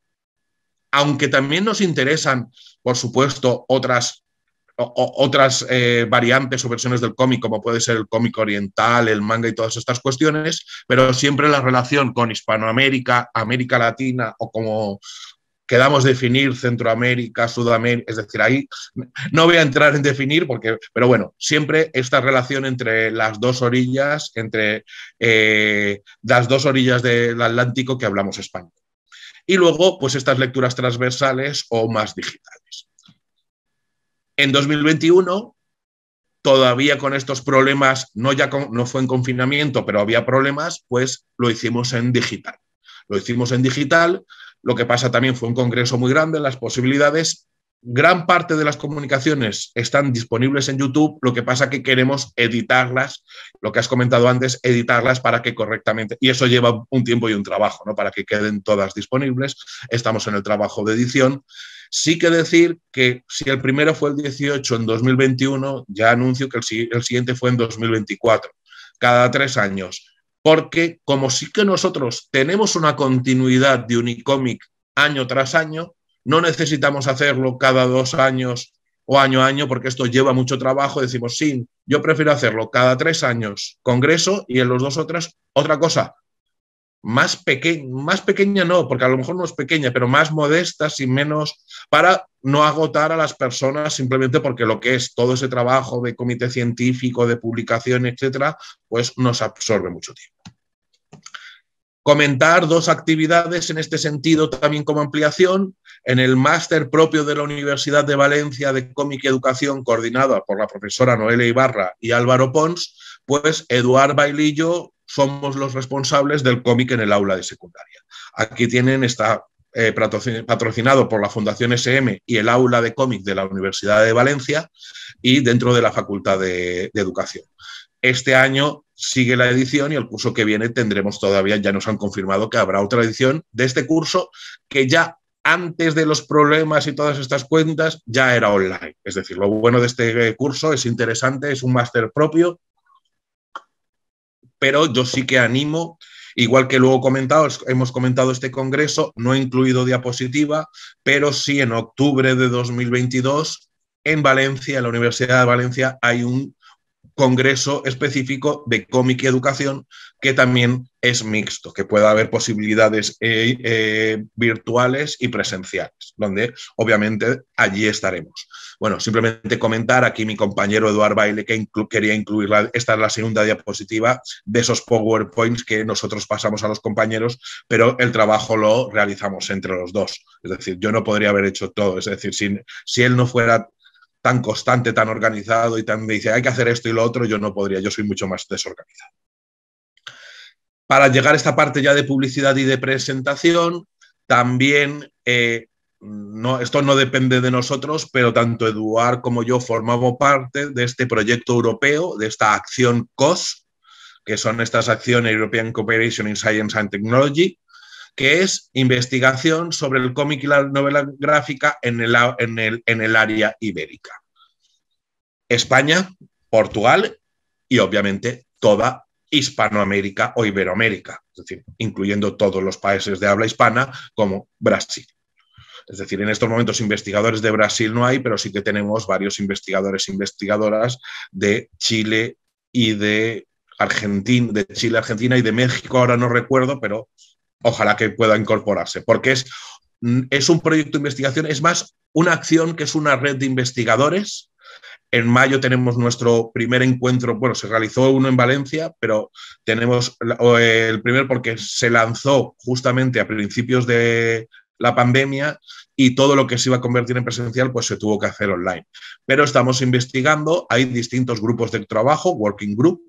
aunque también nos interesan, por supuesto, otras, otras eh, variantes o versiones del cómic, como puede ser el cómic oriental, el manga y todas estas cuestiones, pero siempre la relación con Hispanoamérica, América Latina o como quedamos definir Centroamérica, Sudamérica, es decir, ahí no voy a entrar en definir porque, pero bueno, siempre esta relación entre las dos orillas, entre eh, las dos orillas del Atlántico que hablamos español. Y luego, pues estas lecturas transversales o más digitales. En 2021, todavía con estos problemas, no, ya no fue en confinamiento, pero había problemas, pues lo hicimos en digital. Lo hicimos en digital lo que pasa también fue un congreso muy grande, las posibilidades. Gran parte de las comunicaciones están disponibles en YouTube, lo que pasa que queremos editarlas, lo que has comentado antes, editarlas para que correctamente, y eso lleva un tiempo y un trabajo, ¿no? Para que queden todas disponibles. Estamos en el trabajo de edición. Sí que decir que si el primero fue el 18 en 2021, ya anuncio que el, el siguiente fue en 2024, cada tres años porque como sí que nosotros tenemos una continuidad de Unicomic año tras año, no necesitamos hacerlo cada dos años o año a año, porque esto lleva mucho trabajo. Decimos, sí, yo prefiero hacerlo cada tres años, congreso, y en los dos otras, otra cosa, más, más pequeña no, porque a lo mejor no es pequeña, pero más modesta, y menos para no agotar a las personas simplemente porque lo que es todo ese trabajo de comité científico, de publicación, etcétera, pues nos absorbe mucho tiempo. Comentar dos actividades en este sentido también como ampliación. En el máster propio de la Universidad de Valencia de Cómic y Educación, coordinada por la profesora Noelia Ibarra y Álvaro Pons, pues Eduard Bailillo somos los responsables del cómic en el aula de secundaria. Aquí tienen, está eh, patrocinado por la Fundación SM y el aula de cómic de la Universidad de Valencia y dentro de la Facultad de Educación. Este año sigue la edición y el curso que viene tendremos todavía, ya nos han confirmado que habrá otra edición de este curso que ya antes de los problemas y todas estas cuentas ya era online. Es decir, lo bueno de este curso es interesante, es un máster propio pero yo sí que animo, igual que luego comentado, hemos comentado este congreso, no he incluido diapositiva, pero sí en octubre de 2022 en Valencia, en la Universidad de Valencia, hay un congreso específico de cómic y educación que también es mixto, que pueda haber posibilidades eh, eh, virtuales y presenciales, donde obviamente allí estaremos. Bueno, simplemente comentar aquí mi compañero Eduard Baile que quería incluir, esta es la segunda diapositiva de esos PowerPoints que nosotros pasamos a los compañeros, pero el trabajo lo realizamos entre los dos. Es decir, yo no podría haber hecho todo, es decir, si, si él no fuera tan constante, tan organizado y tan dice hay que hacer esto y lo otro, yo no podría, yo soy mucho más desorganizado. Para llegar a esta parte ya de publicidad y de presentación, también eh, esto no depende de nosotros, pero tanto Eduard como yo formamos parte de este proyecto europeo, de esta acción COS, que son estas acciones European Cooperation in Science and Technology, que es investigación sobre el cómic y la novela gráfica en el, área ibérica. España, Portugal y obviamente toda Hispanoamérica o Iberoamérica, es decir, incluyendo todos los países de habla hispana como Brasil. Es decir, en estos momentos investigadores de Brasil no hay, pero sí que tenemos varios investigadores e investigadoras de Chile y de Argentina, de Chile, Argentina y de México, ahora no recuerdo, pero ojalá que pueda incorporarse, porque es, mm, es un proyecto de investigación, es más una acción que es una red de investigadores. En mayo tenemos nuestro primer encuentro, bueno, se realizó uno en Valencia, pero tenemos eh, el primer porque se lanzó justamente a principios de la pandemia y todo lo que se iba a convertir en presencial pues se tuvo que hacer online. Pero estamos investigando, hay distintos grupos de trabajo, working group,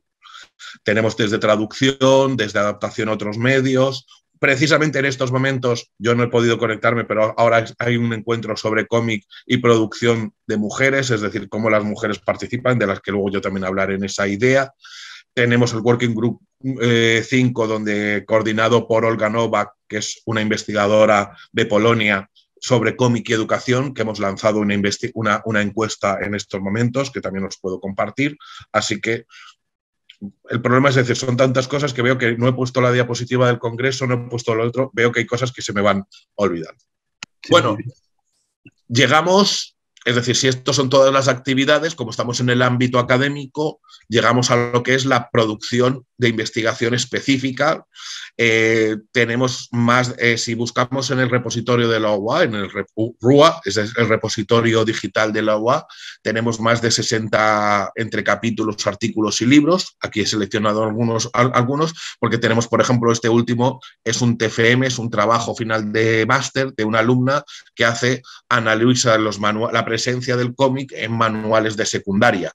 tenemos desde traducción, desde adaptación a otros medios, Precisamente en estos momentos yo no he podido conectarme, pero ahora hay un encuentro sobre cómic y producción de mujeres, es decir, cómo las mujeres participan, de las que luego yo también hablaré en esa idea. Tenemos el Working Group 5, eh, donde coordinado por Olga Novak, que es una investigadora de Polonia sobre cómic y educación, que hemos lanzado una, una encuesta en estos momentos, que también os puedo compartir. Así que el problema es decir, son tantas cosas que veo que no he puesto la diapositiva del Congreso, no he puesto lo otro, veo que hay cosas que se me van olvidando. bueno, llegamos es decir, si estos son todas las actividades, como estamos en el ámbito académico, llegamos a lo que es la producción de investigación específica. Eh, tenemos más, eh, si buscamos en el repositorio de la UA, en el RUA, es el repositorio digital de la UA, tenemos más de 60 entre capítulos, artículos y libros. Aquí he seleccionado algunos, algunos porque tenemos, por ejemplo, este último, es un TFM, es un trabajo final de máster de una alumna que hace, analizar los manuales, presencia del cómic en manuales de secundaria,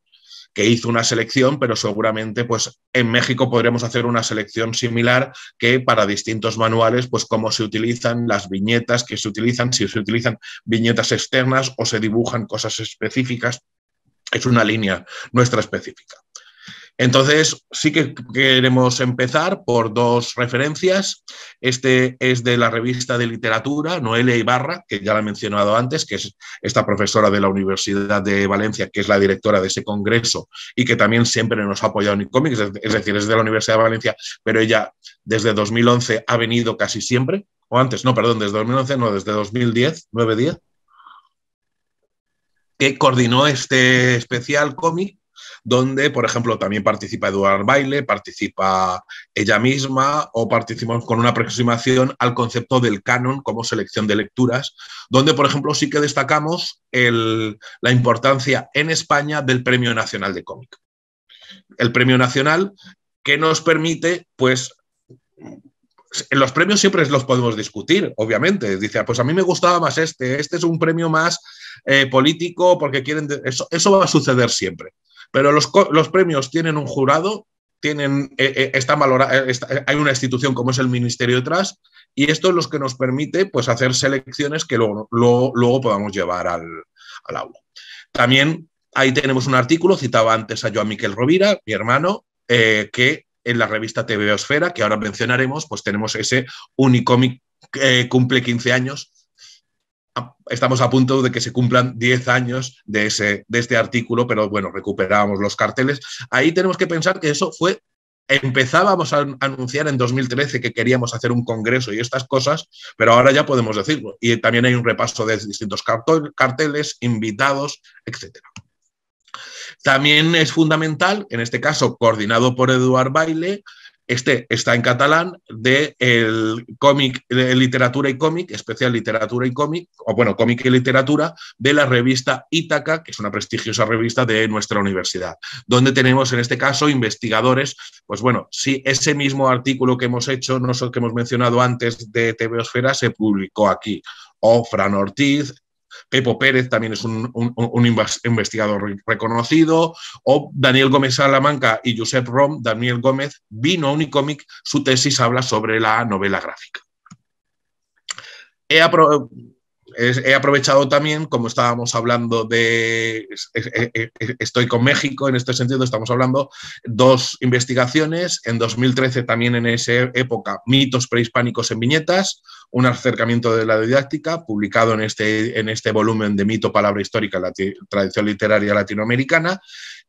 que hizo una selección, pero seguramente pues, en México podremos hacer una selección similar que para distintos manuales, pues cómo se utilizan las viñetas que se utilizan, si se utilizan viñetas externas o se dibujan cosas específicas. Es una línea nuestra específica. Entonces, sí que queremos empezar por dos referencias. Este es de la revista de literatura, Noelia Ibarra, que ya la he mencionado antes, que es esta profesora de la Universidad de Valencia, que es la directora de ese congreso y que también siempre nos ha apoyado en cómics es decir, es de la Universidad de Valencia, pero ella desde 2011 ha venido casi siempre, o antes, no, perdón, desde 2011, no, desde 2010, 9-10 que coordinó este especial cómic donde, por ejemplo, también participa Eduard Baile, participa ella misma o participamos con una aproximación al concepto del canon como selección de lecturas, donde, por ejemplo, sí que destacamos la importancia en España del Premio Nacional de Cómic. El Premio Nacional que nos permite, pues, los premios siempre los podemos discutir, obviamente. Dice, ah, pues a mí me gustaba más este, este es un premio más eh, político porque quieren... eso va a suceder siempre. Pero los, premios tienen un jurado, tienen, eh, eh, eh, hay una institución como es el Ministerio detrás, y esto es lo que nos permite pues, hacer selecciones que luego, luego, podamos llevar al, al, aula. También ahí tenemos un artículo, citaba antes a Joan Miquel Rovira, mi hermano, que en la revista TV Esfera, que ahora mencionaremos, pues tenemos ese unicómic que cumple 15 años estamos a punto de que se cumplan 10 años de, este artículo, pero bueno, recuperábamos los carteles. Ahí tenemos que pensar que eso fue empezábamos a anunciar en 2013 que queríamos hacer un congreso y estas cosas, pero ahora ya podemos decirlo. Y también hay un repaso de distintos carteles, invitados, etc. También es fundamental, en este caso coordinado por Eduard Baile, este está en catalán de el cómic, de literatura y cómic, especial literatura y cómic, o bueno, cómic y literatura, de la revista Ítaca, que es una prestigiosa revista de nuestra universidad, donde tenemos en este caso investigadores, pues bueno, si ese mismo artículo que hemos hecho, no que hemos mencionado antes de TV se publicó aquí o Fran Ortiz, Pepo Pérez también es un, investigador reconocido, o Daniel Gómez Salamanca y Josep Rom, Daniel Gómez vino a Unicomic, su tesis habla sobre la novela gráfica. He he aprovechado también, como estábamos hablando de, estoy con México en este sentido, estamos hablando dos investigaciones, en 2013 también en esa época, mitos prehispánicos en viñetas, un acercamiento de la didáctica, publicado en este, en este volumen de mito, palabra histórica, la tradición literaria latinoamericana,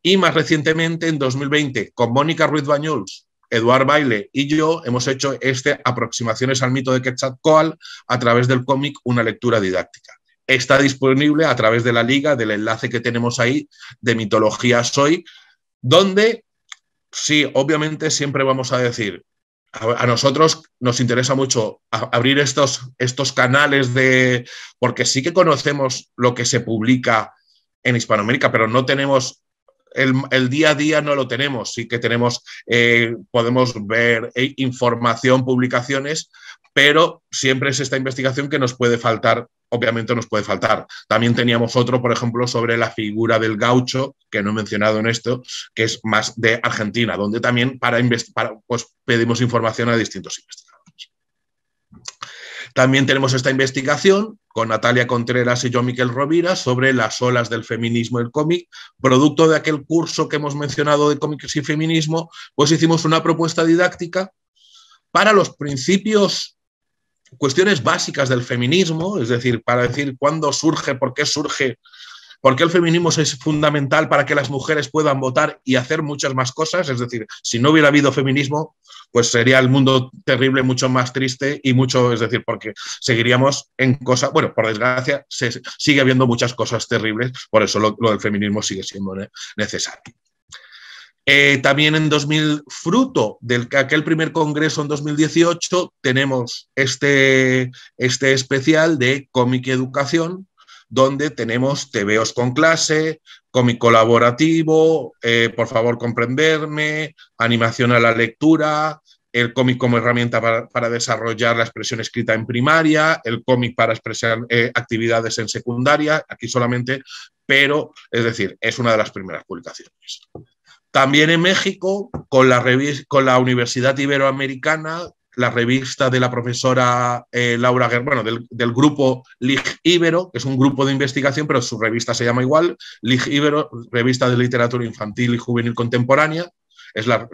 y más recientemente en 2020 con Mónica Ruiz Bañuls Eduard Baile y yo hemos hecho este Aproximaciones al mito de Quetzalcoatl a través del cómic Una lectura didáctica. Está disponible a través de la liga, del enlace que tenemos ahí de Mitología Soy, donde sí, obviamente siempre vamos a decir, a, nosotros nos interesa mucho abrir estos, estos canales de, porque sí que conocemos lo que se publica en Hispanoamérica, pero no tenemos el, día a día no lo tenemos, sí que tenemos, eh, podemos ver eh, información, publicaciones, pero siempre es esta investigación que nos puede faltar, obviamente nos puede faltar. También teníamos otro, por ejemplo, sobre la figura del gaucho, que no he mencionado en esto, que es más de Argentina, donde también para, pues, pedimos información a distintos investigadores. También tenemos esta investigación con Natalia Contreras y yo Miquel Rovira sobre las olas del feminismo el cómic. Producto de aquel curso que hemos mencionado de cómics y feminismo, pues hicimos una propuesta didáctica para los principios cuestiones básicas del feminismo, es decir, para decir cuándo surge, por qué surge porque el feminismo es fundamental para que las mujeres puedan votar y hacer muchas más cosas? Es decir, si no hubiera habido feminismo, pues sería el mundo terrible, mucho más triste y mucho, es decir, porque seguiríamos en cosas, bueno, por desgracia, se, sigue habiendo muchas cosas terribles, por eso lo, del feminismo sigue siendo necesario. Eh, también en 2000, fruto de aquel primer congreso en 2018, tenemos este, este especial de cómic educación, donde tenemos TVOs con clase, cómic colaborativo, eh, por favor comprenderme, animación a la lectura, el cómic como herramienta para, desarrollar la expresión escrita en primaria, el cómic para expresar eh, actividades en secundaria, aquí solamente, pero es decir, es una de las primeras publicaciones. También en México, con la, con la Universidad Iberoamericana, la revista de la profesora eh, Laura Guerrero, bueno, del, grupo Lig Ibero, que es un grupo de investigación, pero su revista se llama igual, Lig Ibero, revista de literatura infantil y juvenil contemporánea, es la,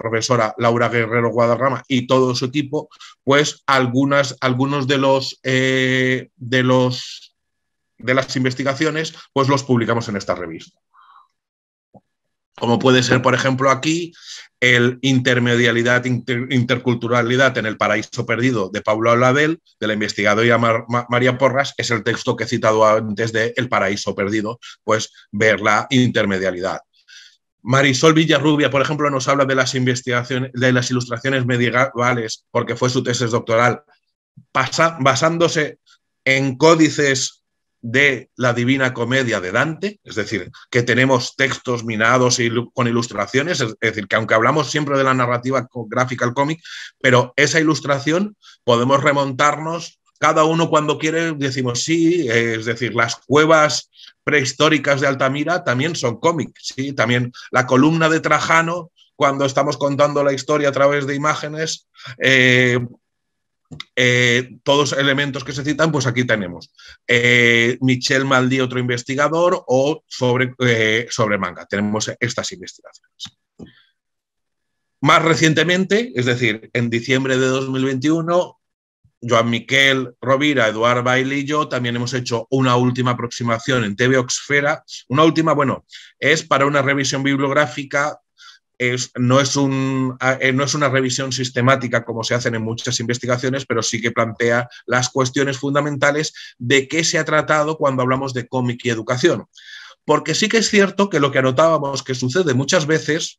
profesora Laura Guerrero Guadarrama y todo su equipo, pues algunas, algunos de los, eh, de los de las investigaciones, pues los publicamos en esta revista como puede ser, por ejemplo, aquí el intermedialidad, interculturalidad en el paraíso perdido de Pablo Alabel, de la investigadora María Porras, es el texto que he citado antes de El paraíso perdido, pues ver la intermedialidad. Marisol Villarrubia, por ejemplo, nos habla de las investigaciones, de las ilustraciones medievales, porque fue su tesis doctoral, basándose en códices de la Divina Comedia de Dante, es decir, que tenemos textos minados y con ilustraciones, es decir, que aunque hablamos siempre de la narrativa gráfica al cómic, pero esa ilustración podemos remontarnos cada uno cuando quiere decimos sí, eh, es decir, las cuevas prehistóricas de Altamira también son cómics, sí, también la columna de Trajano cuando estamos contando la historia a través de imágenes, eh, todos eh, todos elementos que se citan, pues aquí tenemos eh, Michel Maldí, otro investigador, o sobre, eh, sobre manga. Tenemos estas investigaciones. Más recientemente, es decir, en diciembre de 2021, Joan Miquel Rovira, Eduard Bailey y yo también hemos hecho una última aproximación en TV Una última, bueno, es para una revisión bibliográfica eh, no, es una revisión sistemática como se hacen en muchas investigaciones, pero sí que plantea las cuestiones fundamentales de qué se ha tratado cuando hablamos de cómic y educación. Porque sí que es cierto que lo que anotábamos que sucede muchas veces,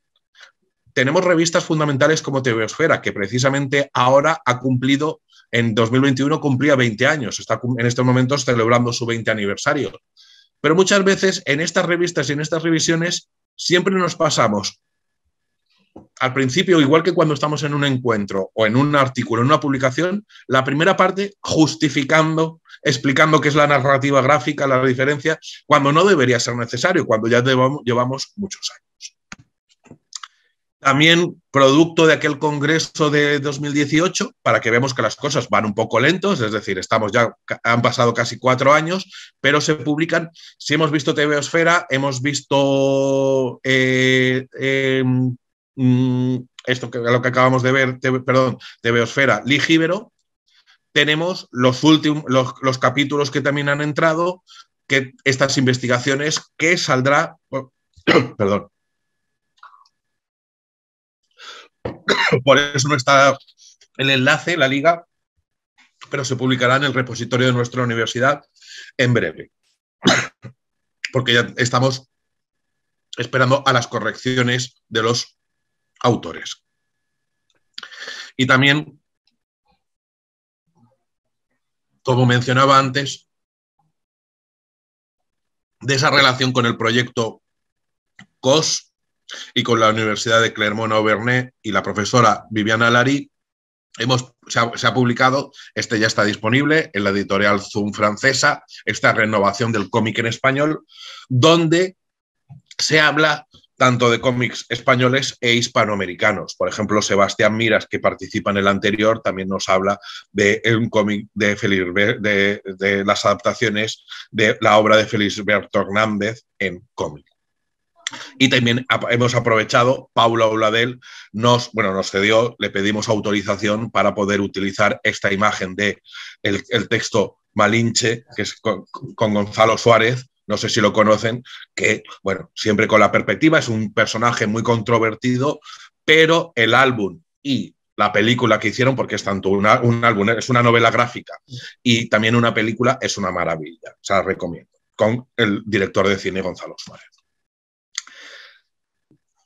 tenemos revistas fundamentales como Tebeosfera, que precisamente ahora ha cumplido, en 2021 cumplía 20 años, está en estos momentos celebrando su 20 aniversario. Pero muchas veces en estas revistas y en estas revisiones siempre nos pasamos al principio, igual que cuando estamos en un encuentro o en un artículo, en una publicación, la primera parte justificando, explicando qué es la narrativa gráfica, la diferencia, cuando no debería ser necesario, cuando ya llevamos muchos años. También producto de aquel congreso de 2018, para que veamos que las cosas van un poco lentos, es decir, estamos ya, han pasado casi cuatro años, pero se publican, si hemos visto TV Esfera, hemos visto eh, em, Mm, esto que lo que acabamos de ver, perdón, de Biosfera Ligíbero, tenemos los últimos, los, los, capítulos que también han entrado, que estas investigaciones que saldrá, oh, perdón, por eso no está el enlace, la liga, pero se publicará en el repositorio de nuestra universidad en breve, porque ya estamos esperando a las correcciones de los autores. Y también, como mencionaba antes, de esa relación con el proyecto COS y con la Universidad de Clermont-Auvergne y la profesora Viviana Lari, Hemos, se, ha, se, ha, publicado, este ya está disponible en la editorial Zoom francesa, esta renovación del cómic en español, donde se habla tanto de cómics españoles e hispanoamericanos. Por ejemplo, Sebastián Miras, que participa en el anterior, también nos habla de un cómic de, de, las adaptaciones de la obra de Felisberto Hernández en cómic. Y también hemos aprovechado, Paula Obladel nos, bueno, nos cedió, le pedimos autorización para poder utilizar esta imagen de el, texto Malinche, que es con Gonzalo Suárez, no sé si lo conocen, que, bueno, siempre con la perspectiva, es un personaje muy controvertido, pero el álbum y la película que hicieron, porque es tanto un álbum, es una novela gráfica y también una película, es una maravilla, se la recomiendo, con el director de cine Gonzalo Suárez.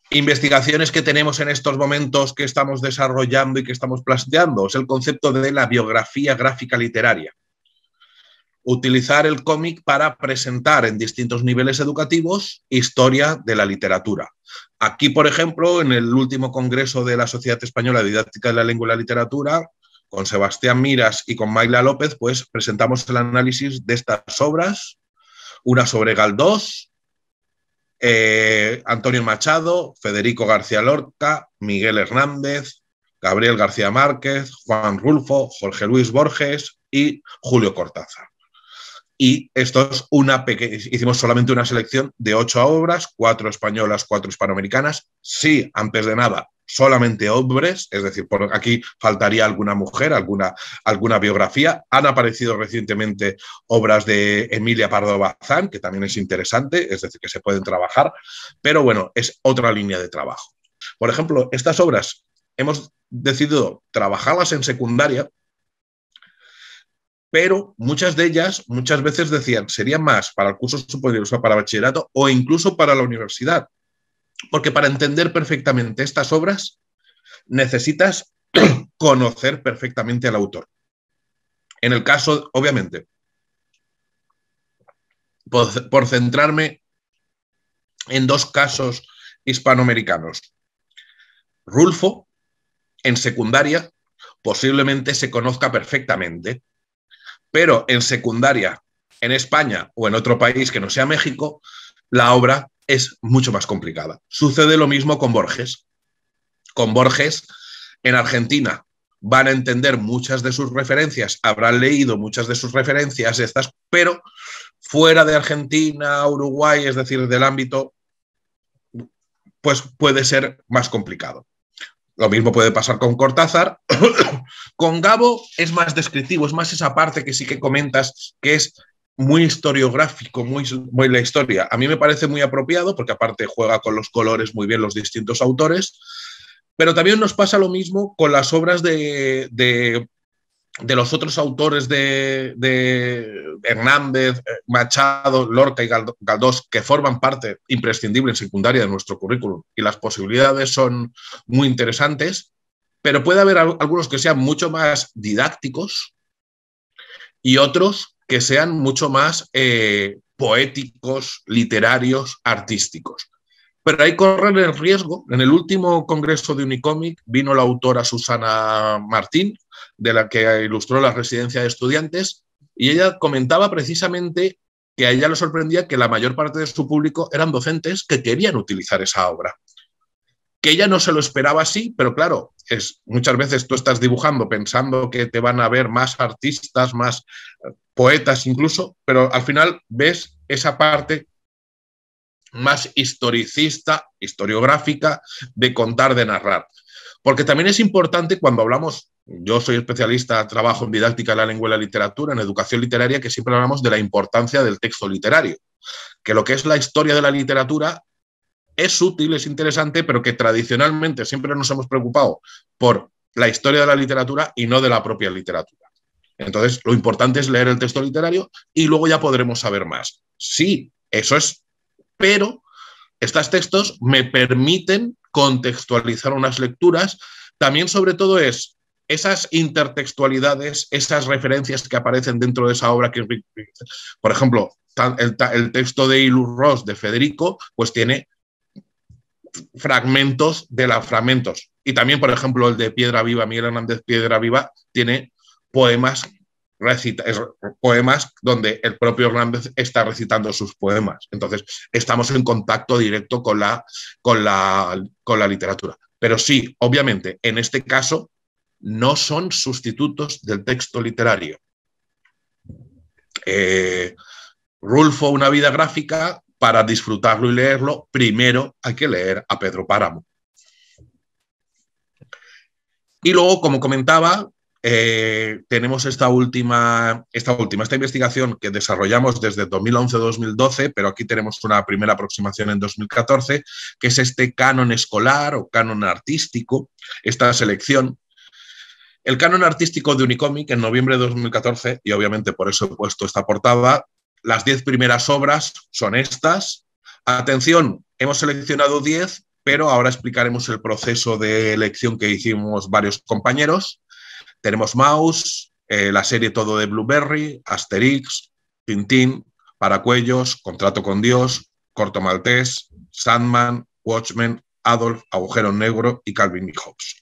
Investigaciones que tenemos en estos momentos que estamos desarrollando y que estamos planteando es el concepto de la biografía gráfica literaria utilizar el cómic para presentar en distintos niveles educativos historia de la literatura. Aquí, por ejemplo, en el último Congreso de la Sociedad Española de Didáctica de la Lengua y la Literatura, con Sebastián Miras y con Mayla López, pues presentamos el análisis de estas obras, una sobre Galdós, eh, Antonio Machado, Federico García Lorca, Miguel Hernández, Gabriel García Márquez, Juan Rulfo, Jorge Luis Borges y Julio Cortázar. Y esto es una pequeña, hicimos solamente una selección de ocho obras, cuatro españolas, cuatro hispanoamericanas. Sí, antes de nada, solamente hombres, es decir, por aquí faltaría alguna mujer, alguna, alguna biografía. Han aparecido recientemente obras de Emilia Pardo Bazán, que también es interesante, es decir, que se pueden trabajar, pero bueno, es otra línea de trabajo. Por ejemplo, estas obras hemos decidido trabajarlas en secundaria pero muchas de ellas muchas veces decían, sería más para el curso superior, o sea, para bachillerato o incluso para la universidad. Porque para entender perfectamente estas obras necesitas conocer perfectamente al autor. En el caso, obviamente, por, por centrarme en dos casos hispanoamericanos. Rulfo, en secundaria, posiblemente se conozca perfectamente pero en secundaria, en España o en otro país que no sea México, la obra es mucho más complicada. Sucede lo mismo con Borges. Con Borges, en Argentina, van a entender muchas de sus referencias, habrán leído muchas de sus referencias, estas, pero fuera de Argentina, Uruguay, es decir, del ámbito, pues puede ser más complicado. Lo mismo puede pasar con Cortázar. con Gabo es más descriptivo, es más esa parte que sí que comentas, que es muy historiográfico, muy, muy la historia. A mí me parece muy apropiado porque aparte juega con los colores muy bien los distintos autores, pero también nos pasa lo mismo con las obras de, de de los otros autores de, Hernández, eh, Machado, Lorca y Galdós, que forman parte imprescindible en secundaria de nuestro currículum y las posibilidades son muy interesantes, pero puede haber algunos que sean mucho más didácticos y otros que sean mucho más eh, poéticos, literarios, artísticos. Pero hay que correr el riesgo. En el último congreso de Unicomic vino la autora Susana Martín, de la que ilustró la residencia de estudiantes, y ella comentaba precisamente que a ella le sorprendía que la mayor parte de su público eran docentes que querían utilizar esa obra. Que ella no se lo esperaba así, pero claro, es, muchas veces tú estás dibujando pensando que te van a ver más artistas, más eh, poetas incluso, pero al final ves esa parte más historicista, historiográfica, de contar, de narrar. Porque también es importante cuando hablamos yo soy especialista, trabajo en didáctica de la lengua y la literatura, en educación literaria, que siempre hablamos de la importancia del texto literario, que lo que es la historia de la literatura es útil, es interesante, pero que tradicionalmente siempre nos hemos preocupado por la historia de la literatura y no de la propia literatura. Entonces, lo importante es leer el texto literario y luego ya podremos saber más. Sí, eso es, pero estos textos me permiten contextualizar unas lecturas. También, sobre todo, es esas intertextualidades, esas referencias que aparecen dentro de esa obra que por ejemplo, el, texto de Ilus Ross de Federico, pues tiene fragmentos de los fragmentos. Y también, por ejemplo, el de Piedra Viva, Miguel Hernández Piedra Viva, tiene poemas, recita, poemas donde el propio Hernández está recitando sus poemas. Entonces, estamos en contacto directo con la, con la, con la literatura. Pero sí, obviamente, en este caso, no son sustitutos del texto literario. Eh, Rulfo, una vida gráfica, para disfrutarlo y leerlo, primero hay que leer a Pedro Páramo. Y luego, como comentaba, eh, tenemos esta última, esta última, esta investigación que desarrollamos desde 2011-2012, pero aquí tenemos una primera aproximación en 2014, que es este canon escolar o canon artístico, esta selección el canon artístico de Unicomic en noviembre de 2014, y obviamente por eso he puesto esta portada, las diez primeras obras son estas. Atención, hemos seleccionado diez, pero ahora explicaremos el proceso de elección que hicimos varios compañeros. Tenemos Mouse, eh, la serie Todo de Blueberry, Asterix, Pintín, Paracuellos, Contrato con Dios, Corto Maltés, Sandman, Watchmen, Adolf, Agujero Negro y Calvin y Hobbes.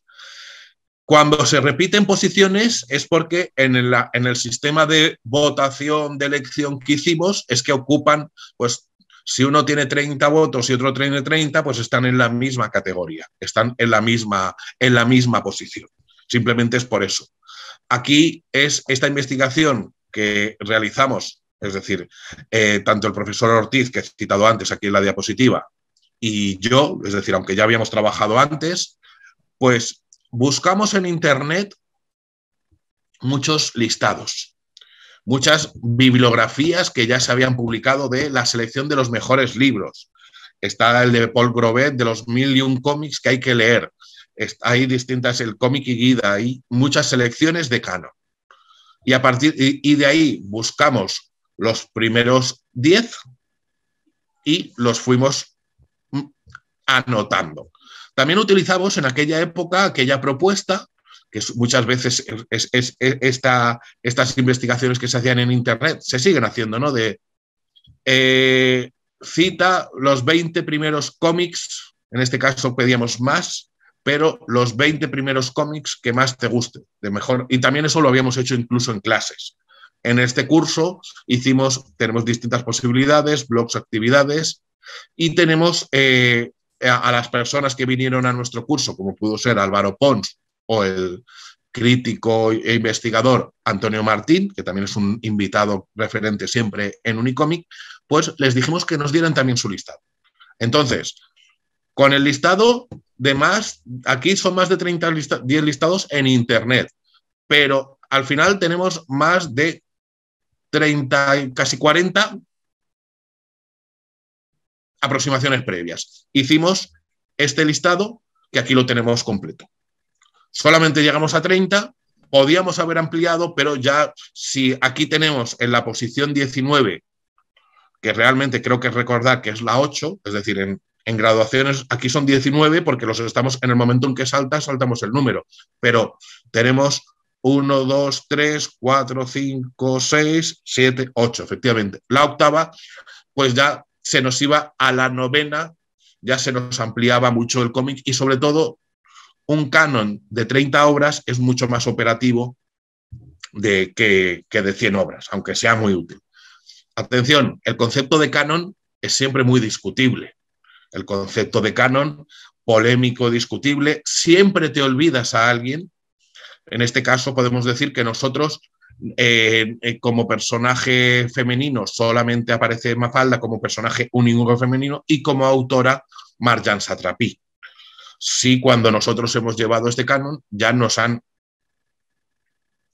Cuando se repiten posiciones es porque en el, sistema de votación, de elección que hicimos, es que ocupan, pues si uno tiene 30 votos y otro tiene 30, pues están en la misma categoría, están en la misma, en la misma posición. Simplemente es por eso. Aquí es esta investigación que realizamos, es decir, eh, tanto el profesor Ortiz, que he citado antes aquí en la diapositiva, y yo, es decir, aunque ya habíamos trabajado antes, pues buscamos en Internet muchos listados, muchas bibliografías que ya se habían publicado de la selección de los mejores libros. Está el de Paul Grovet, de los mil y cómics que hay que leer. Hay distintas, el cómic y guida, hay muchas selecciones de Cano. Y, a partir, y de ahí buscamos los primeros 10 y los fuimos mm, anotando. También utilizamos en aquella época aquella propuesta que muchas veces es, estas investigaciones que se hacían en Internet se siguen haciendo, ¿no? De eh, cita los 20 primeros cómics, en este caso pedíamos más, pero los 20 primeros cómics que más te guste, de mejor. Y también eso lo habíamos hecho incluso en clases. En este curso hicimos, tenemos distintas posibilidades, blogs, actividades, y tenemos eh, a, las personas que vinieron a nuestro curso, como pudo ser Álvaro Pons o el crítico e investigador Antonio Martín, que también es un invitado referente siempre en Unicomic, pues les dijimos que nos dieran también su listado. Entonces, con el listado de más, aquí son más de 30 10 listados en Internet, pero al final tenemos más de 30, casi 40 aproximaciones previas. Hicimos este listado, que aquí lo tenemos completo. Solamente llegamos a 30, podíamos haber ampliado, pero ya si aquí tenemos en la posición 19, que realmente creo que recordar que es la 8, es decir, en, en graduaciones aquí son 19 porque los estamos en el momento en que salta, saltamos el número, pero tenemos 1, 2, 3, 4, 5, 6, 7, 8, efectivamente. La octava, pues ya se nos iba a la novena, ya se nos ampliaba mucho el cómic y sobre todo un canon de 30 obras es mucho más operativo de, que, que de 100 obras, aunque sea muy útil. Atención, el concepto de canon es siempre muy discutible. El concepto de canon, polémico, discutible, siempre te olvidas a alguien. En este caso podemos decir que nosotros eh, eh, como personaje femenino solamente aparece Mafalda como personaje único femenino y como autora Marjan Satrapi. Sí, cuando nosotros hemos llevado este canon ya nos han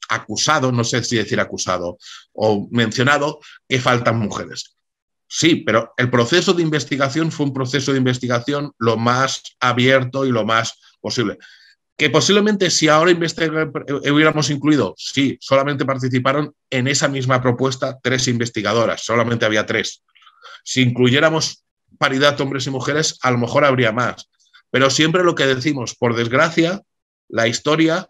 acusado, no sé si decir acusado o mencionado, que faltan mujeres. Sí, pero el proceso de investigación fue un proceso de investigación lo más abierto y lo más posible. Que posiblemente si ahora hubiéramos incluido, sí, solamente participaron en esa misma propuesta tres investigadoras, solamente había tres. Si incluyéramos paridad hombres y mujeres, a lo mejor habría más. Pero siempre lo que decimos, por desgracia, la historia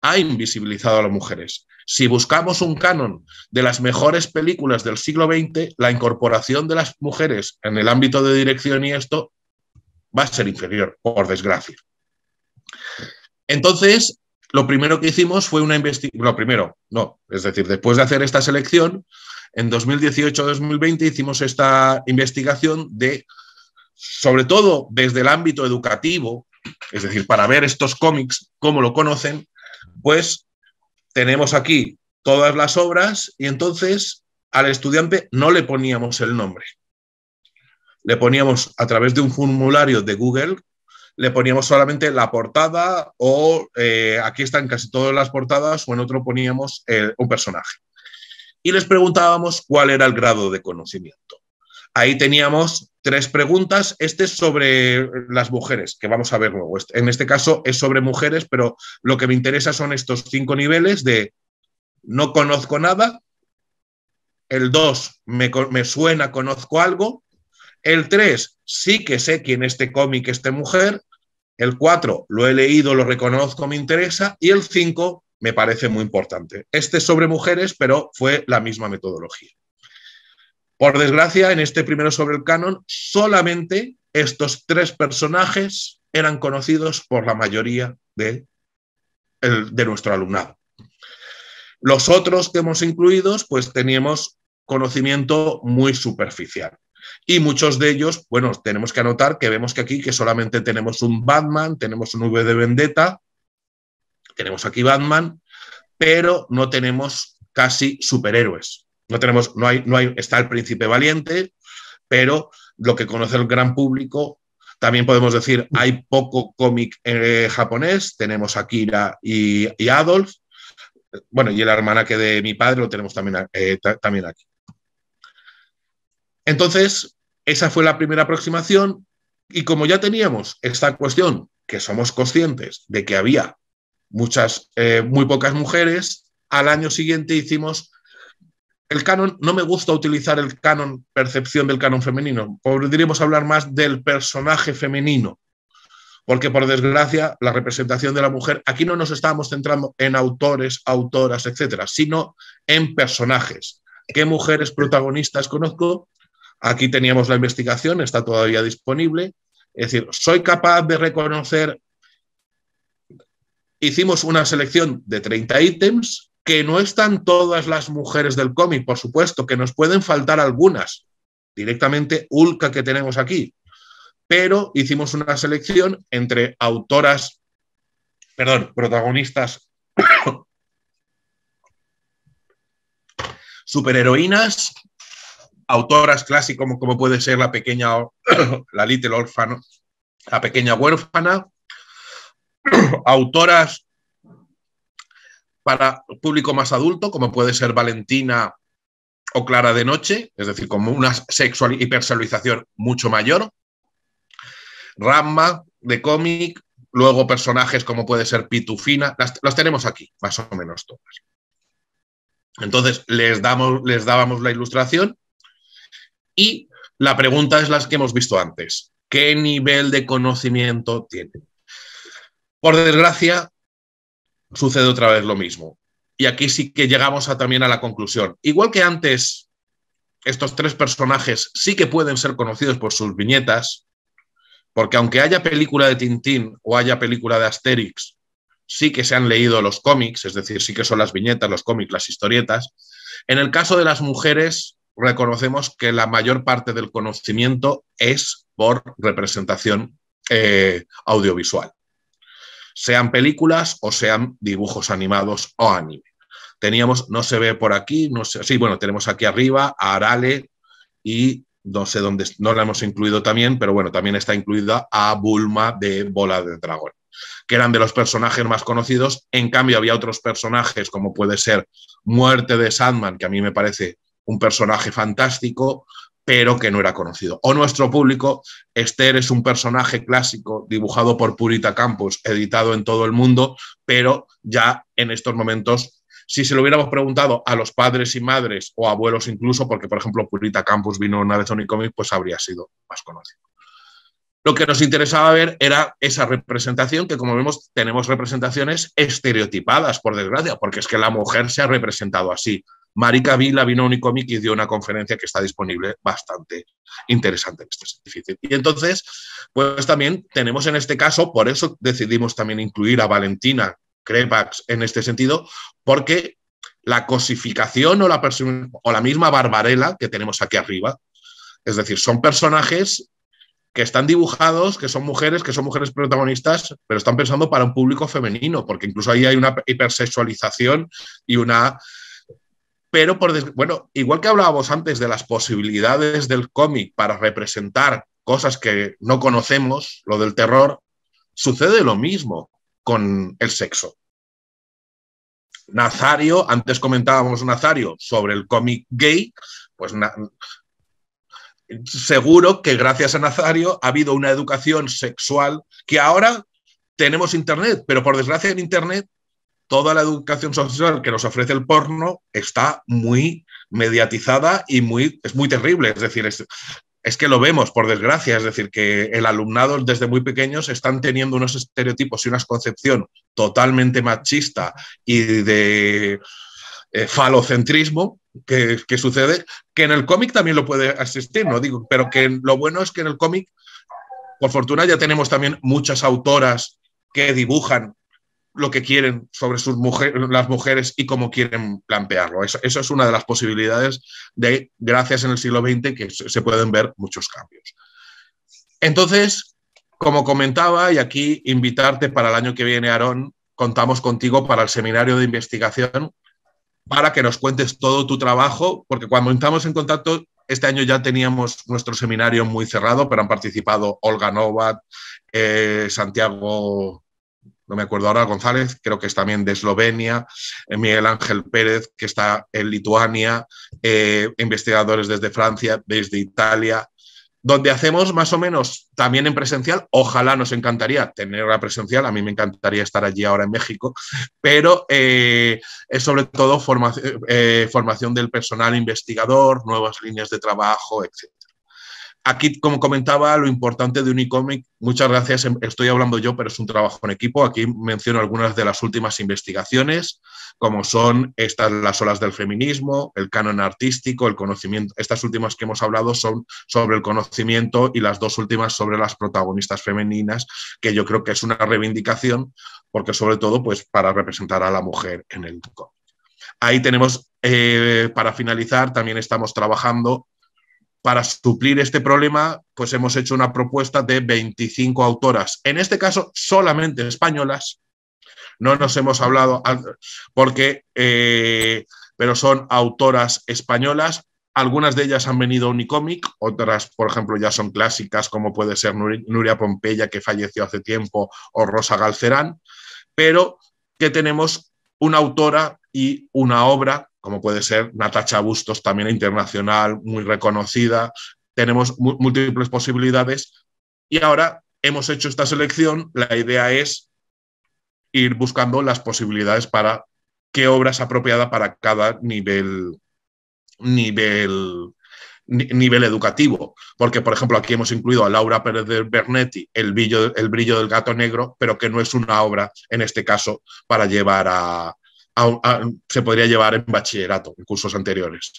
ha invisibilizado a las mujeres. Si buscamos un canon de las mejores películas del siglo XX, la incorporación de las mujeres en el ámbito de dirección y esto va a ser inferior, por desgracia. Entonces, lo primero que hicimos fue una investigación, lo primero, no, es decir, después de hacer esta selección, en 2018-2020 hicimos esta investigación de, sobre todo desde el ámbito educativo, es decir, para ver estos cómics, cómo lo conocen, pues tenemos aquí todas las obras y entonces al estudiante no le poníamos el nombre. Le poníamos a través de un formulario de Google le poníamos solamente la portada o eh, aquí están casi todas las portadas o en otro poníamos un personaje. Y les preguntábamos cuál era el grado de conocimiento. Ahí teníamos tres preguntas. Este es sobre las mujeres, que vamos a ver luego. Este, en este caso es sobre mujeres, pero lo que me interesa son estos cinco niveles de no conozco nada, el dos me suena, conozco algo, el 3, sí que sé quién es este cómic, este mujer. El 4, lo he leído, lo reconozco, me interesa. Y el 5, me parece muy importante. Este es sobre mujeres, pero fue la misma metodología. Por desgracia, en este primero sobre el canon, solamente estos tres personajes eran conocidos por la mayoría de, de nuestro alumnado. Los otros que hemos incluido, pues teníamos conocimiento muy superficial y muchos de ellos, bueno, tenemos que anotar que vemos que aquí que solamente tenemos un Batman, tenemos un V de Vendetta, tenemos aquí Batman, pero no tenemos casi superhéroes. No tenemos, no hay, no hay, está el príncipe valiente, pero lo que conoce el gran público, también podemos decir, hay poco cómic eh, japonés, tenemos Akira y, Adolf, bueno, y el hermana que de mi padre lo tenemos también, eh, también aquí. Entonces, esa fue la primera aproximación y como ya teníamos esta cuestión, que somos conscientes de que había muchas, eh, muy pocas mujeres, al año siguiente hicimos el canon, no me gusta utilizar el canon, percepción del canon femenino, podríamos hablar más del personaje femenino, porque por desgracia la representación de la mujer, aquí no nos estábamos centrando en autores, autoras, etcétera, sino en personajes. ¿Qué mujeres protagonistas conozco Aquí teníamos la investigación, está todavía disponible. Es decir, soy capaz de reconocer, hicimos una selección de 30 ítems, que no están todas las mujeres del cómic, por supuesto, que nos pueden faltar algunas, directamente Ulca que tenemos aquí, pero hicimos una selección entre autoras, perdón, protagonistas superheroínas autoras clásicas como, puede ser la pequeña, la Little la pequeña huérfana, autoras para público más adulto, como puede ser Valentina o Clara de Noche, es decir, como una sexual personalización mucho mayor. Rama de cómic, luego personajes como puede ser Pitufina, las, tenemos aquí, más o menos todas. Entonces, les, damos, les dábamos la ilustración y la pregunta es las que hemos visto antes. ¿Qué nivel de conocimiento tiene? Por desgracia, sucede otra vez lo mismo. Y aquí sí que llegamos también a la conclusión. Igual que antes, estos tres personajes sí que pueden ser conocidos por sus viñetas, porque aunque haya película de Tintín o haya película de Asterix, sí que se han leído los cómics, es decir, sí que son las viñetas, los cómics, las historietas. En el caso de las mujeres, reconocemos que la mayor parte del conocimiento es por representación eh, audiovisual, sean películas o sean dibujos animados o anime. Teníamos, no se ve por aquí, no sé, sí, bueno, tenemos aquí arriba a Arale y no sé dónde, no la hemos incluido también, pero bueno, también está incluida a Bulma de Bola de Dragón, que eran de los personajes más conocidos. En cambio, había otros personajes, como puede ser Muerte de Sandman, que a mí me parece un personaje fantástico, pero que no era conocido. O nuestro público, Esther es un personaje clásico dibujado por Purita Campos, editado en todo el mundo, pero ya en estos momentos, si se lo hubiéramos preguntado a los padres y madres o abuelos incluso, porque por ejemplo Purita Campos vino una vez a unicomics pues habría sido más conocido. Lo que nos interesaba ver era esa representación, que como vemos tenemos representaciones estereotipadas, por desgracia, porque es que la mujer se ha representado así. Marika Vila vino a Unicomic y dio una conferencia que está disponible bastante interesante este Y entonces, pues también tenemos en este caso, por eso decidimos también incluir a Valentina Crepax en este sentido, porque la cosificación o la, o la misma barbarela que tenemos aquí arriba, es decir, son personajes que están dibujados, que son mujeres, que son mujeres protagonistas, pero están pensando para un público femenino, porque incluso ahí hay una hipersexualización y una... Pero, por bueno, igual que hablábamos antes de las posibilidades del cómic para representar cosas que no conocemos, lo del terror, sucede lo mismo con el sexo. Nazario, antes comentábamos Nazario sobre el cómic gay, pues seguro que gracias a Nazario ha habido una educación sexual que ahora tenemos Internet, pero por desgracia en Internet toda la educación sexual que nos ofrece el porno está muy mediatizada y muy, es muy terrible. Es decir, es, que lo vemos, por desgracia, es decir, que el alumnado desde muy pequeños están teniendo unos estereotipos y una concepción totalmente machista y de eh, falocentrismo que, sucede, que en el cómic también lo puede asistir, no digo, pero que lo bueno es que en el cómic, por fortuna, ya tenemos también muchas autoras que dibujan lo que quieren sobre sus mujeres las mujeres y cómo quieren plantearlo. Eso, eso, es una de las posibilidades de, gracias en el siglo XX, que se pueden ver muchos cambios. Entonces, como comentaba, y aquí invitarte para el año que viene, Aarón, contamos contigo para el seminario de investigación para que nos cuentes todo tu trabajo, porque cuando entramos en contacto, este año ya teníamos nuestro seminario muy cerrado, pero han participado Olga Novat, eh, Santiago, no me acuerdo ahora, González, creo que es también de Eslovenia, eh, Miguel Ángel Pérez, que está en Lituania, eh, investigadores desde Francia, desde Italia, donde hacemos más o menos también en presencial. Ojalá nos encantaría tener la presencial, a mí me encantaría estar allí ahora en México, pero eh, es sobre todo formación, eh, formación del personal investigador, nuevas líneas de trabajo, etc. Aquí, como comentaba, lo importante de un e-comic, muchas gracias, em, estoy hablando yo, pero es un trabajo en equipo. Aquí menciono algunas de las últimas investigaciones, como son estas las olas del feminismo, el canon artístico, el conocimiento. Estas últimas que hemos hablado son sobre el conocimiento y las dos últimas sobre las protagonistas femeninas, que yo creo que es una reivindicación, porque sobre todo pues, para representar a la mujer en el cómic. Ahí tenemos, eh, para finalizar, también estamos trabajando para suplir este problema, pues hemos hecho una propuesta de 25 autoras, en este caso solamente españolas. No nos hemos hablado porque, eh, pero son autoras españolas. Algunas de ellas han venido a Unicomic, otras, por ejemplo, ya son clásicas, como puede ser Nuria Pompeya, que falleció hace tiempo, o Rosa Galcerán, pero que tenemos una autora y una obra como puede ser Natacha Bustos, también internacional, muy reconocida. Tenemos múltiples posibilidades y ahora hemos hecho esta selección. La idea es ir buscando las posibilidades para qué obra es apropiada para cada nivel, nivel, nivel educativo. Porque, por ejemplo, aquí hemos incluido a Laura Pérez Bernetti, el brillo, el brillo del gato negro, pero que no es una obra, en este caso, para llevar a, se podría llevar en bachillerato, en cursos anteriores.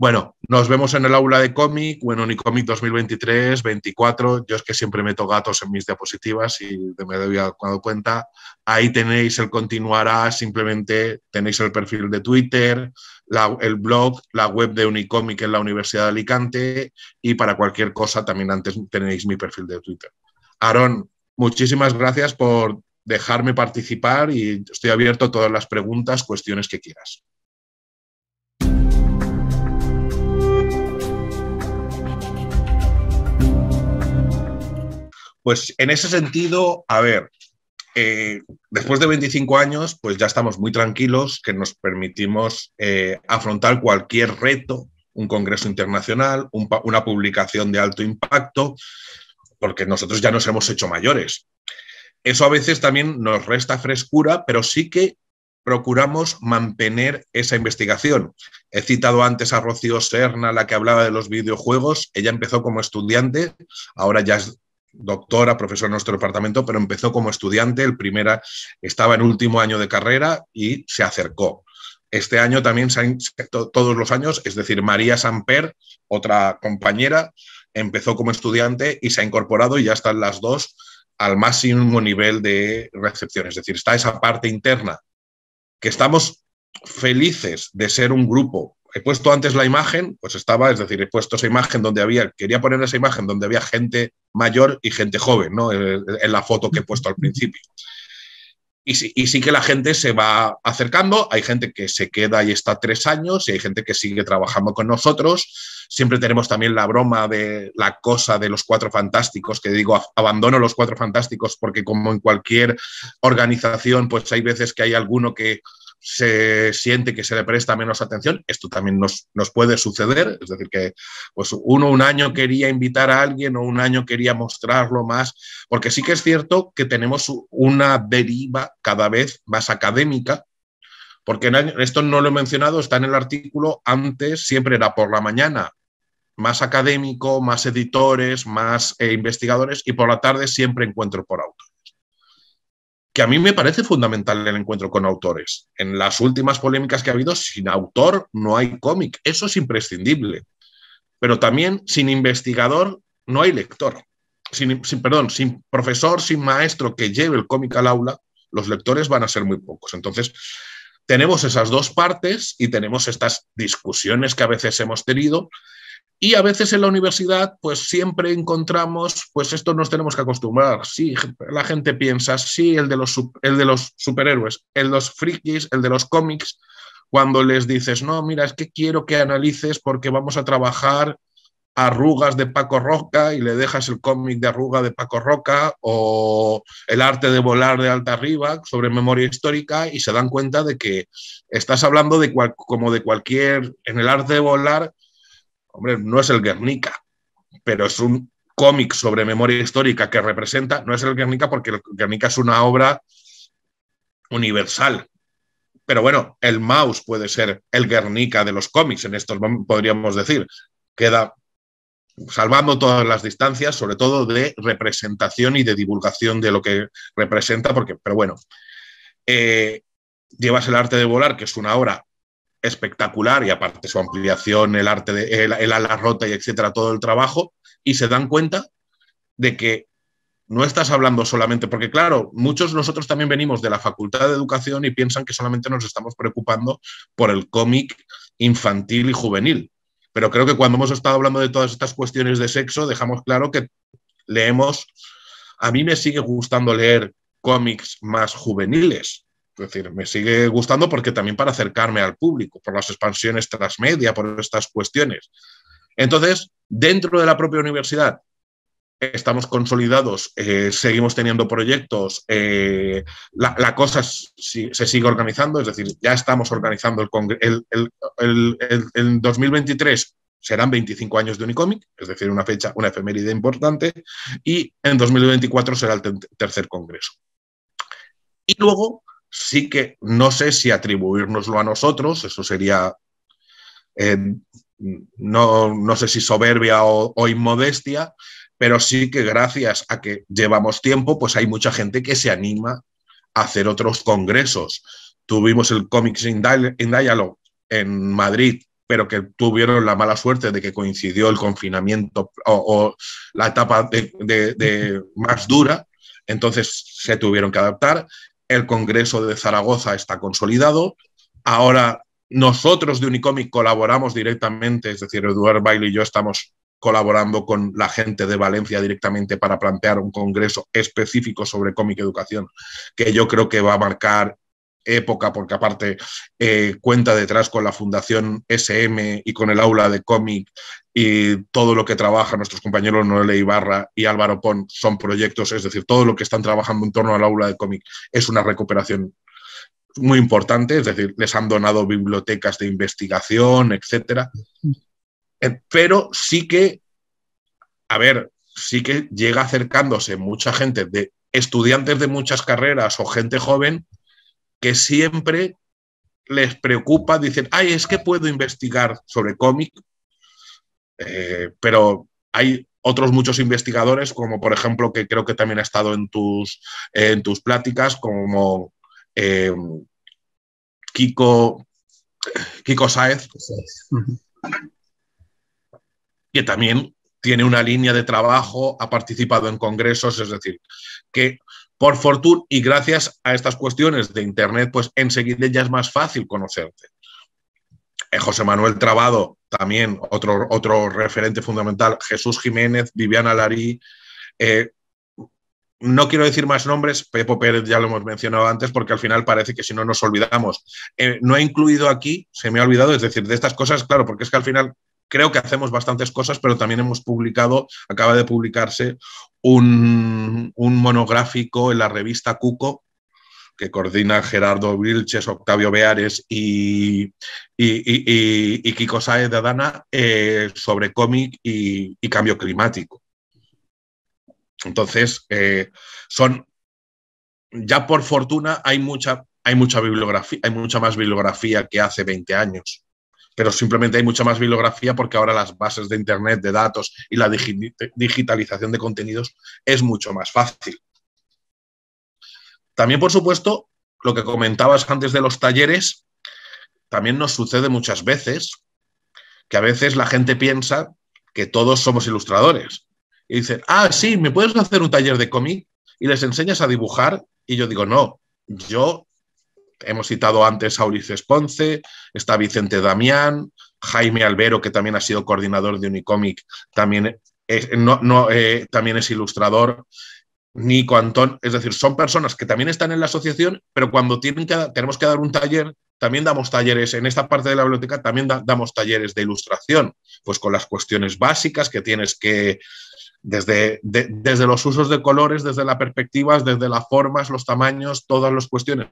Bueno, nos vemos en el aula de cómic o en Unicomic 2023, 24. Yo es que siempre meto gatos en mis diapositivas y me doy dado cuenta. Ahí tenéis el continuará, simplemente tenéis el perfil de Twitter, el blog, la web de Unicomic en la Universidad de Alicante y para cualquier cosa también antes tenéis mi perfil de Twitter. Aarón, muchísimas gracias por dejarme participar y estoy abierto a todas las preguntas, cuestiones que quieras. Pues en ese sentido, a ver, eh, después de 25 años, pues ya estamos muy tranquilos, que nos permitimos eh, afrontar cualquier reto, un congreso internacional, una publicación de alto impacto, porque nosotros ya nos hemos hecho mayores. Eso a veces también nos resta frescura, pero sí que procuramos mantener esa investigación. He citado antes a Rocío Serna, la que hablaba de los videojuegos. Ella empezó como estudiante, ahora ya es doctora, profesora en nuestro departamento, pero empezó como estudiante, el primera estaba en último año de carrera y se acercó. Este año también, se todos los años, es decir, María Samper, otra compañera, empezó como estudiante y se ha incorporado y ya están las dos al máximo nivel de recepción. Es decir, está esa parte interna, que estamos felices de ser un grupo. He puesto antes la imagen, pues estaba, es decir, he puesto esa imagen donde había, quería poner esa imagen donde había gente mayor y gente joven, ¿no? En la foto que he puesto al principio. Y sí, que la gente se va acercando, hay gente que se queda y está tres años, y hay gente que sigue trabajando con nosotros, Siempre tenemos también la broma de la cosa de los cuatro fantásticos, que digo, abandono los cuatro fantásticos porque como en cualquier organización, pues hay veces que hay alguno que se siente que se le presta menos atención, esto también nos, puede suceder, es decir, que pues uno un año quería invitar a alguien o un año quería mostrarlo más, porque sí que es cierto que tenemos una deriva cada vez más académica, porque esto no lo he mencionado, está en el artículo, antes siempre era por la mañana ...más académico, más editores, más eh, investigadores y por la tarde siempre encuentro por autores. Que a mí me parece fundamental el encuentro con autores. En las últimas polémicas que ha habido, sin autor no hay cómic, eso es imprescindible. Pero también sin investigador no hay lector. Sin, sin, perdón, sin profesor, sin maestro que lleve el cómic al aula, los lectores van a ser muy pocos. Entonces, tenemos esas dos partes y tenemos estas discusiones que a veces hemos tenido y a veces en la universidad, pues siempre encontramos, pues esto nos tenemos que acostumbrar. Sí, la gente piensa, sí, el de los, el de los superhéroes, el de los frikis, el de los cómics, cuando les dices, no, mira, es que quiero que analices porque vamos a trabajar arrugas de Paco Roca y le dejas el cómic de arruga de Paco Roca o el arte de volar de alta arriba sobre memoria histórica y se dan cuenta de que estás hablando de como de cualquier, en el arte de volar Hombre, no es el Guernica, pero es un cómic sobre memoria histórica que representa, no es el Guernica porque el Guernica es una obra universal. Pero bueno, el Mouse puede ser el Guernica de los cómics en estos podríamos decir. Queda salvando todas las distancias, sobre todo de representación y de divulgación de lo que representa, porque, pero bueno, eh, llevas el arte de volar, que es una obra espectacular y aparte su ampliación, el arte, de, el, el rota y etcétera, todo el trabajo, y se dan cuenta de que no estás hablando solamente, porque claro, muchos nosotros también venimos de la Facultad de Educación y piensan que solamente nos estamos preocupando por el cómic infantil y juvenil. Pero creo que cuando hemos estado hablando de todas estas cuestiones de sexo, dejamos claro que leemos, a mí me sigue gustando leer cómics más juveniles, es decir, me sigue gustando porque también para acercarme al público, por las expansiones transmedia, por estas cuestiones. Entonces, dentro de la propia universidad, estamos consolidados, eh, seguimos teniendo proyectos, eh, la, cosa se sigue organizando, es decir, ya estamos organizando el, el, el, 2023 serán 25 años de Unicomic, es decir, una fecha, una efeméride importante, y en 2024 será el tercer congreso. Y luego, sí que no sé si atribuirnoslo a nosotros, eso sería, eh, no, sé si soberbia o, inmodestia, pero sí que gracias a que llevamos tiempo, pues hay mucha gente que se anima a hacer otros congresos. Tuvimos el Comics in, Dialogue en Madrid, pero que tuvieron la mala suerte de que coincidió el confinamiento o, la etapa de más dura, entonces se tuvieron que adaptar el Congreso de Zaragoza está consolidado, ahora nosotros de Unicomic colaboramos directamente, es decir, Eduard Baile y yo estamos colaborando con la gente de Valencia directamente para plantear un congreso específico sobre cómic educación, que yo creo que va a marcar época, porque aparte eh, cuenta detrás con la Fundación SM y con el aula de cómic y todo lo que trabajan nuestros compañeros Noel Ibarra y Álvaro Pon son proyectos, es decir, todo lo que están trabajando en torno al aula de cómic es una recuperación muy importante, es decir, les han donado bibliotecas de investigación, etcétera. Eh, pero sí que, a ver, sí que llega acercándose mucha gente de estudiantes de muchas carreras o gente joven que siempre les preocupa, dicen, ay, es que puedo investigar sobre cómic eh, pero hay otros muchos investigadores, como por ejemplo, que creo que también ha estado en tus, en tus pláticas, como eh, Kiko, Kiko Saez, que también tiene una línea de trabajo, ha participado en congresos, es decir, que por fortuna y gracias a estas cuestiones de Internet, pues enseguida ya es más fácil conocerte. Eh, José Manuel Trabado, también otro, otro referente fundamental, Jesús Jiménez, Viviana Larí. Eh, no quiero decir más nombres, Pepo Pérez ya lo hemos mencionado antes, porque al final parece que si no nos olvidamos. Eh, no he incluido aquí, se me ha olvidado, es decir, de estas cosas, claro, porque es que al final creo que hacemos bastantes cosas, pero también hemos publicado, acaba de publicarse un, un monográfico en la revista Cuco que coordina Gerardo Vilches, Octavio Beares y, y, Kiko Saez de Adana eh, sobre cómic y, cambio climático. Entonces, eh, son, ya por fortuna hay mucha, hay mucha bibliografía, hay mucha más bibliografía que hace 20 años pero simplemente hay mucha más bibliografía porque ahora las bases de Internet, de datos y la digitalización de contenidos es mucho más fácil. También, por supuesto, lo que comentabas antes de los talleres, también nos sucede muchas veces que a veces la gente piensa que todos somos ilustradores. Y dicen, ah, sí, ¿me puedes hacer un taller de cómic? Y les enseñas a dibujar. Y yo digo, no, yo, hemos citado antes a Ulises Ponce, está Vicente Damián, Jaime Albero, que también ha sido coordinador de Unicomic, también eh, también es ilustrador. Nico Antón, es decir, son personas que también están en la asociación, pero cuando tienen que, tenemos que dar un taller, también damos talleres, en esta parte de la biblioteca también damos talleres de ilustración, pues con las cuestiones básicas que tienes que, desde, desde los usos de colores, desde las perspectivas, desde las formas, los tamaños, todas las cuestiones,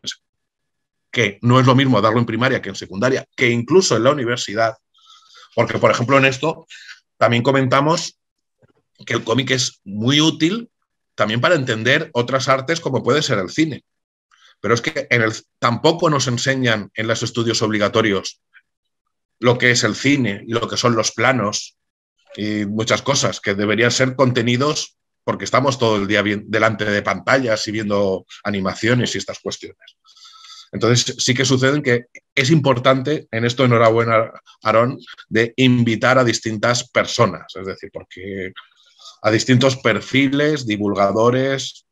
que no es lo mismo darlo en primaria que en secundaria, que incluso en la universidad, porque por ejemplo en esto también comentamos que el cómic es muy útil también para entender otras artes como puede ser el cine. Pero es que en el, tampoco nos enseñan en los estudios obligatorios lo que es el cine, lo que son los planos y muchas cosas que deberían ser contenidos porque estamos todo el día bien, delante de pantallas y viendo animaciones y estas cuestiones. Entonces sí que sucede que es importante, en esto enhorabuena, Aarón, de invitar a distintas personas, es decir, porque a distintos perfiles, divulgadores,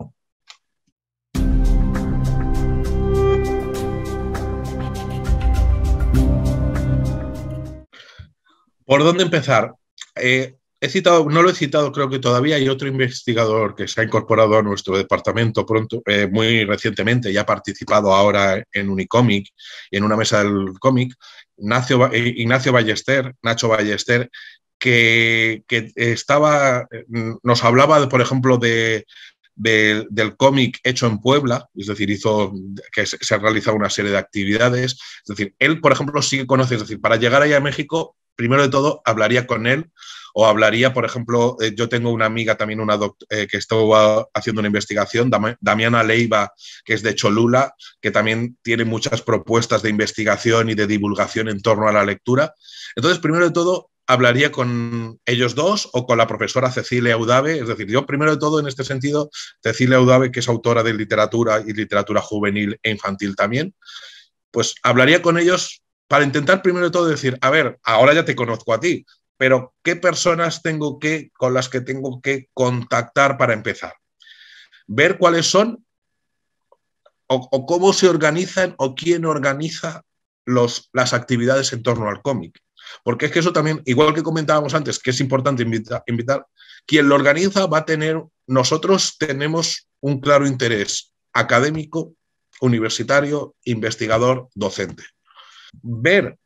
¿Por dónde empezar? Eh, he citado, no lo he citado, creo que todavía hay otro investigador que se ha incorporado a nuestro departamento pronto, eh, muy recientemente, y ha participado ahora en Unicomic, en una mesa del cómic, Ignacio, eh, Ballester, Nacho Ballester, que, estaba, nos hablaba, por ejemplo, de, del cómic hecho en Puebla, es decir, hizo que se, ha realizado una serie de actividades. Es decir, él, por ejemplo, sí que conoce, es decir, para llegar allá a México, primero de todo, hablaría con él o hablaría, por ejemplo, eh, yo tengo una amiga también una eh, que estuvo haciendo una investigación, Damiana Leiva, que es de Cholula, que también tiene muchas propuestas de investigación y de divulgación en torno a la lectura. Entonces, primero de todo, hablaría con ellos dos o con la profesora Cecilia Audave. Es decir, yo primero de todo, en este sentido, Cecilia Audave, que es autora de literatura y literatura juvenil e infantil también, pues hablaría con ellos para intentar primero de todo decir, a ver, ahora ya te conozco a ti, pero ¿qué personas tengo que, con las que tengo que contactar para empezar? Ver cuáles son o, o cómo se organizan o quién organiza los, las actividades en torno al cómic porque es que eso también, igual que comentábamos antes, que es importante invitar, quien lo organiza va a tener, nosotros tenemos un claro interés académico, universitario, investigador, docente. Ver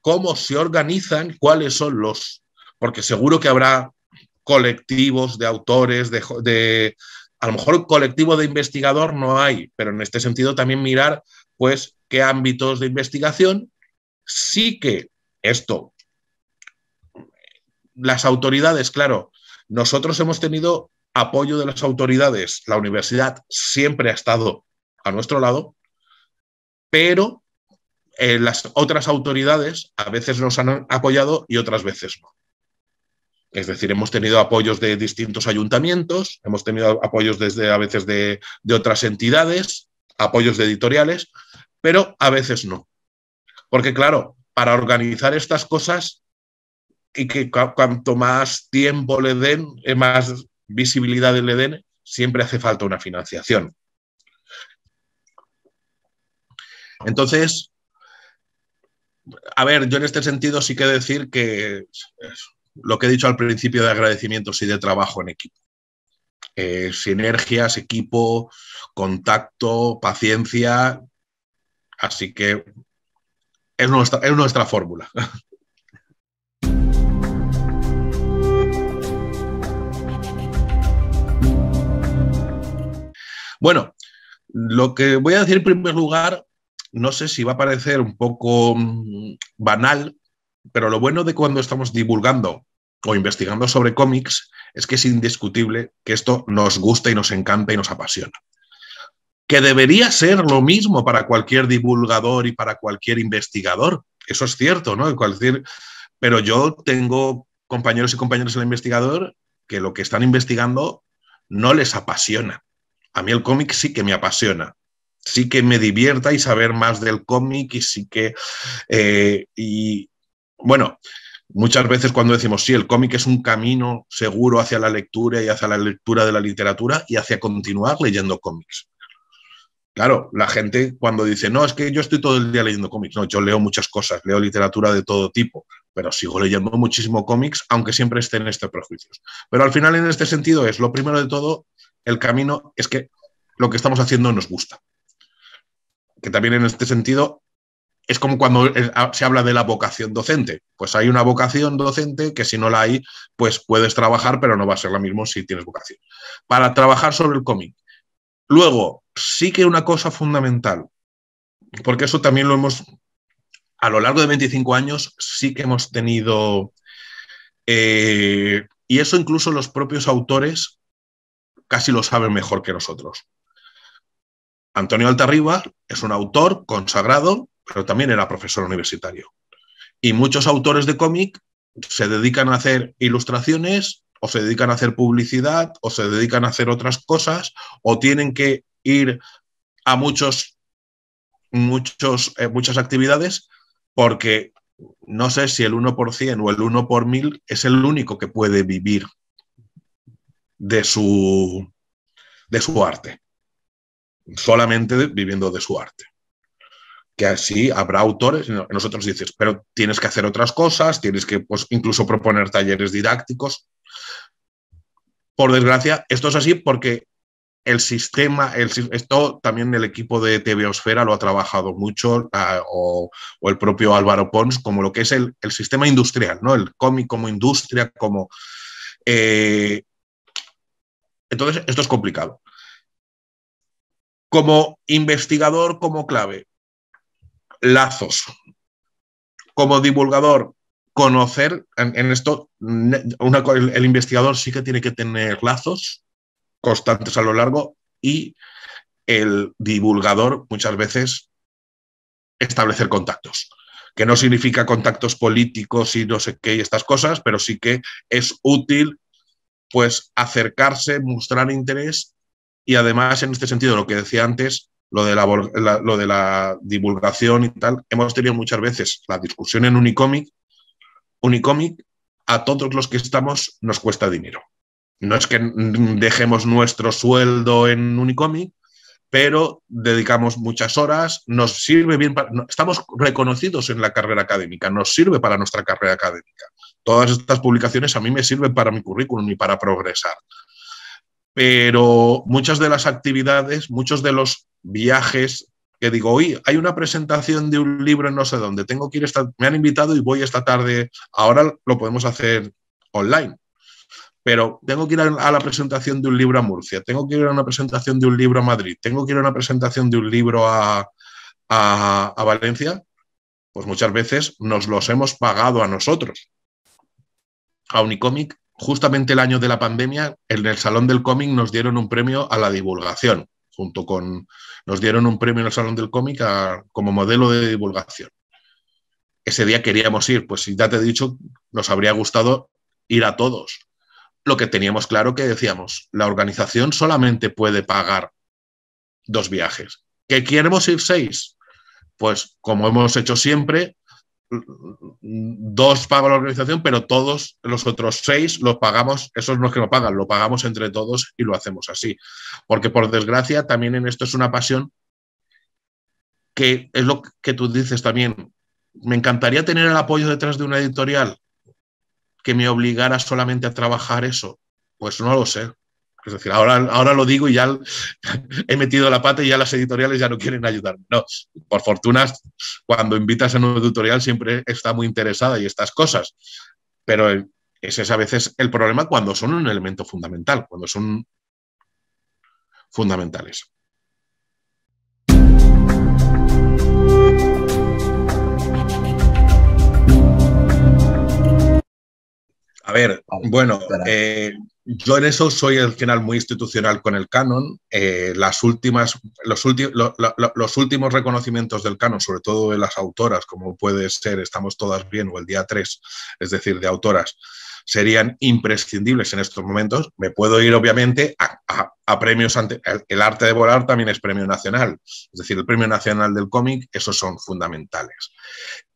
cómo se organizan, cuáles son los, porque seguro que habrá colectivos de autores, de a lo mejor colectivo de investigador no hay, pero en este sentido también mirar, pues, qué ámbitos de investigación sí que esto. Las autoridades, claro, nosotros hemos tenido apoyo de las autoridades, la universidad siempre ha estado a nuestro lado, pero eh, las otras autoridades a veces nos han apoyado y otras veces no. Es decir, hemos tenido apoyos de distintos ayuntamientos, hemos tenido apoyos desde a veces de, de otras entidades, apoyos de editoriales, pero a veces no. Porque claro, para organizar estas cosas y que cuanto más tiempo le den, eh, más visibilidad le den, siempre hace falta una financiación. Entonces, a ver, yo en este sentido sí que decir que lo que he dicho al principio de agradecimientos y de trabajo en equipo. Eh, sinergias, equipo, contacto, paciencia. Así que es nuestra, fórmula. Bueno, lo que voy a decir en primer lugar, no sé si va a parecer un poco mm, banal, pero lo bueno de cuando estamos divulgando o investigando sobre cómics es que es indiscutible que esto nos gusta y nos encanta y nos apasiona que debería ser lo mismo para cualquier divulgador y para cualquier investigador. Eso es cierto, ¿no? Cualquier... Pero yo tengo compañeros y compañeras el investigador que lo que están investigando no les apasiona. A mí el cómic sí que me apasiona, sí que me divierta y saber más del cómic y sí que... Eh, y bueno, muchas veces cuando decimos, sí, el cómic es un camino seguro hacia la lectura y hacia la lectura de la literatura y hacia continuar leyendo cómics. Claro, la gente cuando dice, no, es que yo estoy todo el día leyendo cómics, no, yo leo muchas cosas, leo literatura de todo tipo, pero sigo leyendo muchísimo cómics, aunque siempre estén estos prejuicios. Pero al final, en este sentido, es lo primero de todo, el camino es que lo que estamos haciendo nos gusta. Que también en este sentido es como cuando eh, se habla de la vocación docente. Pues hay una vocación docente que si no la hay, pues puedes trabajar, pero no va a ser la misma si tienes vocación. Para trabajar sobre el cómic, Luego, sí que una cosa fundamental, porque eso también lo hemos, a lo largo de 25 años, sí que hemos tenido, eh, y eso incluso los propios autores casi lo saben mejor que nosotros. Antonio Altarriba es un autor consagrado, pero también era profesor universitario. Y muchos autores de cómic se dedican a hacer ilustraciones o se dedican a hacer publicidad, o se dedican a hacer otras cosas, o tienen que ir a muchos, muchos, eh, muchas actividades porque no sé si el 1% o el 1 por 1000 es el único que puede vivir de su, de su arte, solamente viviendo de su arte. Que así habrá autores, nosotros dices, pero tienes que hacer otras cosas, tienes que pues, incluso proponer talleres didácticos, por desgracia, esto es así porque el sistema, esto también el equipo de TVOsfera lo ha trabajado mucho, ah, o, el propio Álvaro Pons, como lo que es el, sistema industrial, ¿no? El cómic como industria, como... Eh, entonces, esto es complicado. Como investigador, como clave, lazos. Como divulgador, conocer en, esto, el, investigador sí que tiene que tener lazos constantes a lo largo y el divulgador muchas veces establecer contactos, que no significa contactos políticos y no sé qué y estas cosas, pero sí que es útil pues acercarse, mostrar interés y además en este sentido lo que decía antes, lo de lo de la divulgación y tal, hemos tenido muchas veces la discusión en Unicomic Unicomic a todos los que estamos nos cuesta dinero. No es que dejemos nuestro sueldo en Unicomic, pero dedicamos muchas horas, nos sirve bien estamos reconocidos en la carrera académica, nos sirve para nuestra carrera académica. Todas estas publicaciones a mí me sirven para mi currículum y para progresar. Pero muchas de las actividades, muchos de los viajes que digo, hoy hay una presentación de un libro en no sé dónde, tengo que ir me han invitado y voy esta tarde, ahora lo podemos hacer online, pero tengo que ir a la presentación de un libro a Murcia, tengo que ir a una presentación de un libro a Madrid, tengo que ir a una presentación de un libro a, a Valencia, pues muchas veces nos los hemos pagado a nosotros. A Unicomic, justamente el año de la pandemia, en el Salón del Cómic nos dieron un premio a la divulgación junto con, nos dieron un premio en el Salón del Cómic como modelo de divulgación. Ese día queríamos ir, pues ya te he dicho, nos habría gustado ir a todos. Lo que teníamos claro que decíamos, la organización solamente puede pagar dos viajes. ¿Que queremos ir seis? Pues como hemos hecho siempre, dos paga la organización, pero todos los otros seis los pagamos, esos no es que lo pagan, lo pagamos entre todos y lo hacemos así. Porque por desgracia también en esto es una pasión que es lo que tú dices también. Me encantaría tener el apoyo detrás de una editorial que me obligara solamente a trabajar eso. Pues no lo sé, es decir, ahora, ahora lo digo y ya he metido la pata y ya las editoriales ya no quieren ayudarme. No, por fortuna, cuando invitas a un editorial siempre está muy interesada y estas cosas. Pero ese es a veces el problema cuando son un elemento fundamental, cuando son fundamentales. A ver, bueno, yo en eso soy el final muy institucional con el canon. Eh, las últimas, los, últimos los, últimos reconocimientos del canon, sobre todo de las autoras, como puede ser Estamos Todas Bien o el Día 3, es decir, de autoras, serían imprescindibles en estos momentos. Me puedo ir, obviamente, a, premios. Ante, el arte de volar también es premio nacional, es decir, el premio nacional del cómic, esos son fundamentales.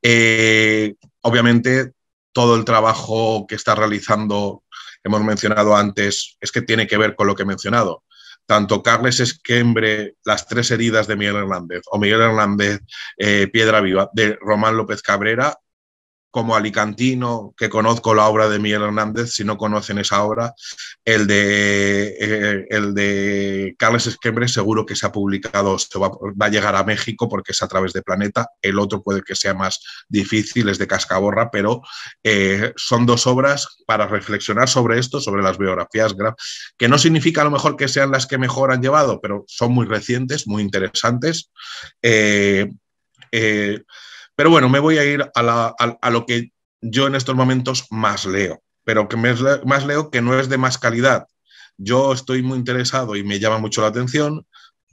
Eh, obviamente, todo el trabajo que está realizando hemos mencionado antes, es que tiene que ver con lo que he mencionado. Tanto Carles Esquembre, Las tres heridas de Miguel Hernández, o Miguel Hernández, eh, Piedra Viva, de Román López Cabrera, como alicantino que conozco la obra de Miguel Hernández, si no conocen esa obra, el de, eh, el de Carles Esquembre seguro que se ha publicado, se va, a llegar a México porque es a través de Planeta, el otro puede que sea más difícil, es de Cascaborra, pero eh, son dos obras para reflexionar sobre esto, sobre las biografías que no significa a lo mejor que sean las que mejor han llevado, pero son muy recientes, muy interesantes. Eh, pero bueno, me voy a ir a, lo que yo en estos momentos más leo, pero que más leo que no es de más calidad. Yo estoy muy interesado y me llama mucho la atención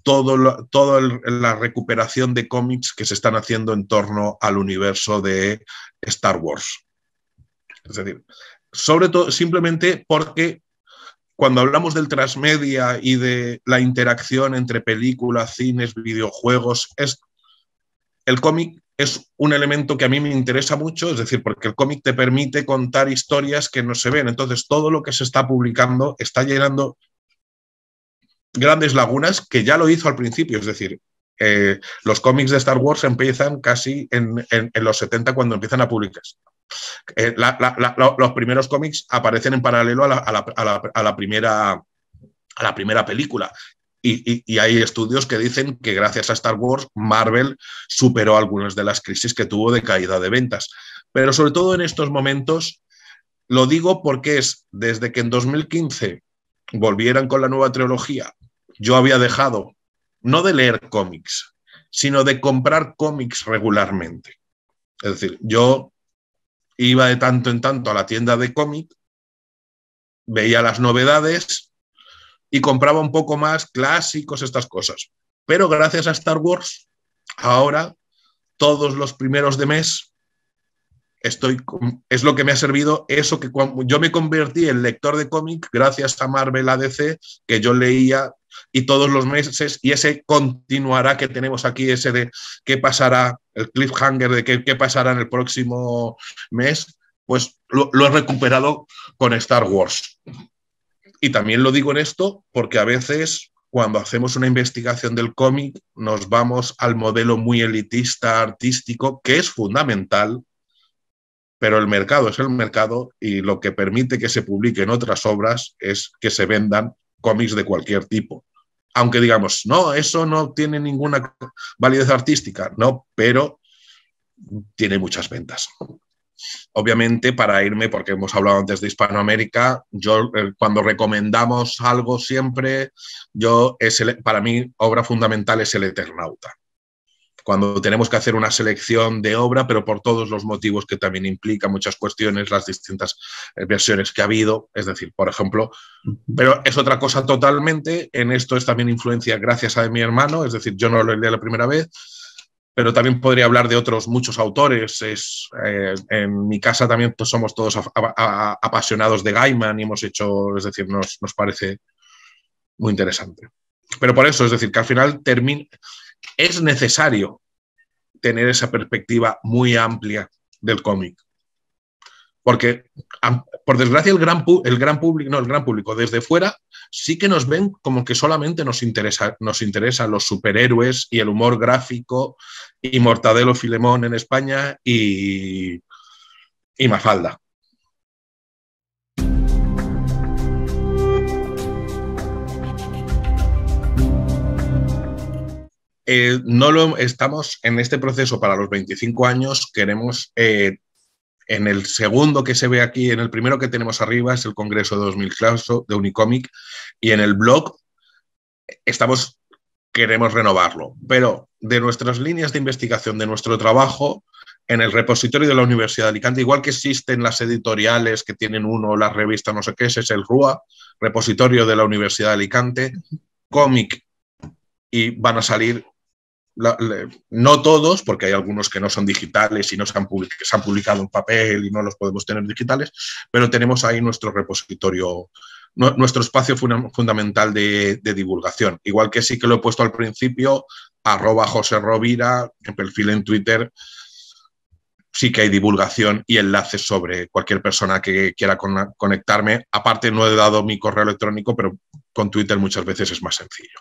toda todo la recuperación de cómics que se están haciendo en torno al universo de Star Wars. Es decir, sobre todo simplemente porque cuando hablamos del transmedia y de la interacción entre películas, cines, videojuegos, es, el cómic es un elemento que a mí me interesa mucho, es decir, porque el cómic te permite contar historias que no se ven. Entonces, todo lo que se está publicando está llenando grandes lagunas que ya lo hizo al principio, es decir, eh, los cómics de Star Wars empiezan casi en, los 70 cuando empiezan a publicarse. Eh, los primeros cómics aparecen en paralelo a la, primera a la primera película y, hay estudios que dicen que gracias a Star Wars, Marvel superó algunas de las crisis que tuvo de caída de ventas. Pero sobre todo en estos momentos, lo digo porque es desde que en 2015 volvieran con la nueva trilogía, yo había dejado no de leer cómics, sino de comprar cómics regularmente. Es decir, yo iba de tanto en tanto a la tienda de cómic, veía las novedades, y compraba un poco más clásicos, estas cosas. Pero gracias a Star Wars, ahora, todos los primeros de mes, estoy, es lo que me ha servido eso que cuando yo me convertí en lector de cómic gracias a Marvel ADC, que yo leía y todos los meses, y ese continuará que tenemos aquí, ese de qué pasará, el cliffhanger de qué, pasará en el próximo mes, pues lo, lo he recuperado con Star Wars. Y también lo digo en esto porque a veces cuando hacemos una investigación del cómic nos vamos al modelo muy elitista artístico, que es fundamental, pero el mercado es el mercado y lo que permite que se publiquen otras obras es que se vendan cómics de cualquier tipo. Aunque digamos, no, eso no tiene ninguna validez artística, no, pero tiene muchas ventas. Obviamente, para irme, porque hemos hablado antes de Hispanoamérica, yo eh, cuando recomendamos algo siempre, yo es para mí obra fundamental es el Eternauta. Cuando tenemos que hacer una selección de obra, pero por todos los motivos que también implica, muchas cuestiones, las distintas eh, versiones que ha habido, es decir, por ejemplo, pero es otra cosa totalmente, en esto es también influencia gracias a mi hermano, es decir, yo no lo leí la primera vez, pero también podría hablar de otros muchos autores. Eh, en mi casa también pues, somos todos apasionados de Gaiman y hemos hecho, es decir, nos, nos, parece muy interesante. Pero por eso, es decir, que al final es necesario tener esa perspectiva muy amplia del cómic. Porque, por desgracia, el gran, el gran público, no, el gran público, desde fuera sí que nos ven como que solamente nos, interesa, nos interesan los superhéroes y el humor gráfico y Mortadelo Filemón en España y, Mafalda. Eh, no lo estamos en este proceso para los 25 años, queremos eh, en el segundo que se ve aquí, en el primero que tenemos arriba es el Congreso de 2000 Clauso de Unicomic y en el blog estamos queremos renovarlo, pero de nuestras líneas de investigación, de nuestro trabajo, en el repositorio de la Universidad de Alicante, igual que existen las editoriales que tienen uno, las revistas, no sé qué, ese es el RUA, repositorio de la Universidad de Alicante, cómic, y van a salir no todos, porque hay algunos que no son digitales y no se han, publicado, en papel y no los podemos tener digitales, pero tenemos ahí nuestro repositorio, nuestro espacio fundamental de, divulgación. Igual que sí que lo he puesto al principio, arroba José Rovira, en perfil en Twitter, sí que hay divulgación y enlaces sobre cualquier persona que quiera conectarme. Aparte, no he dado mi correo electrónico, pero con Twitter muchas veces es más sencillo.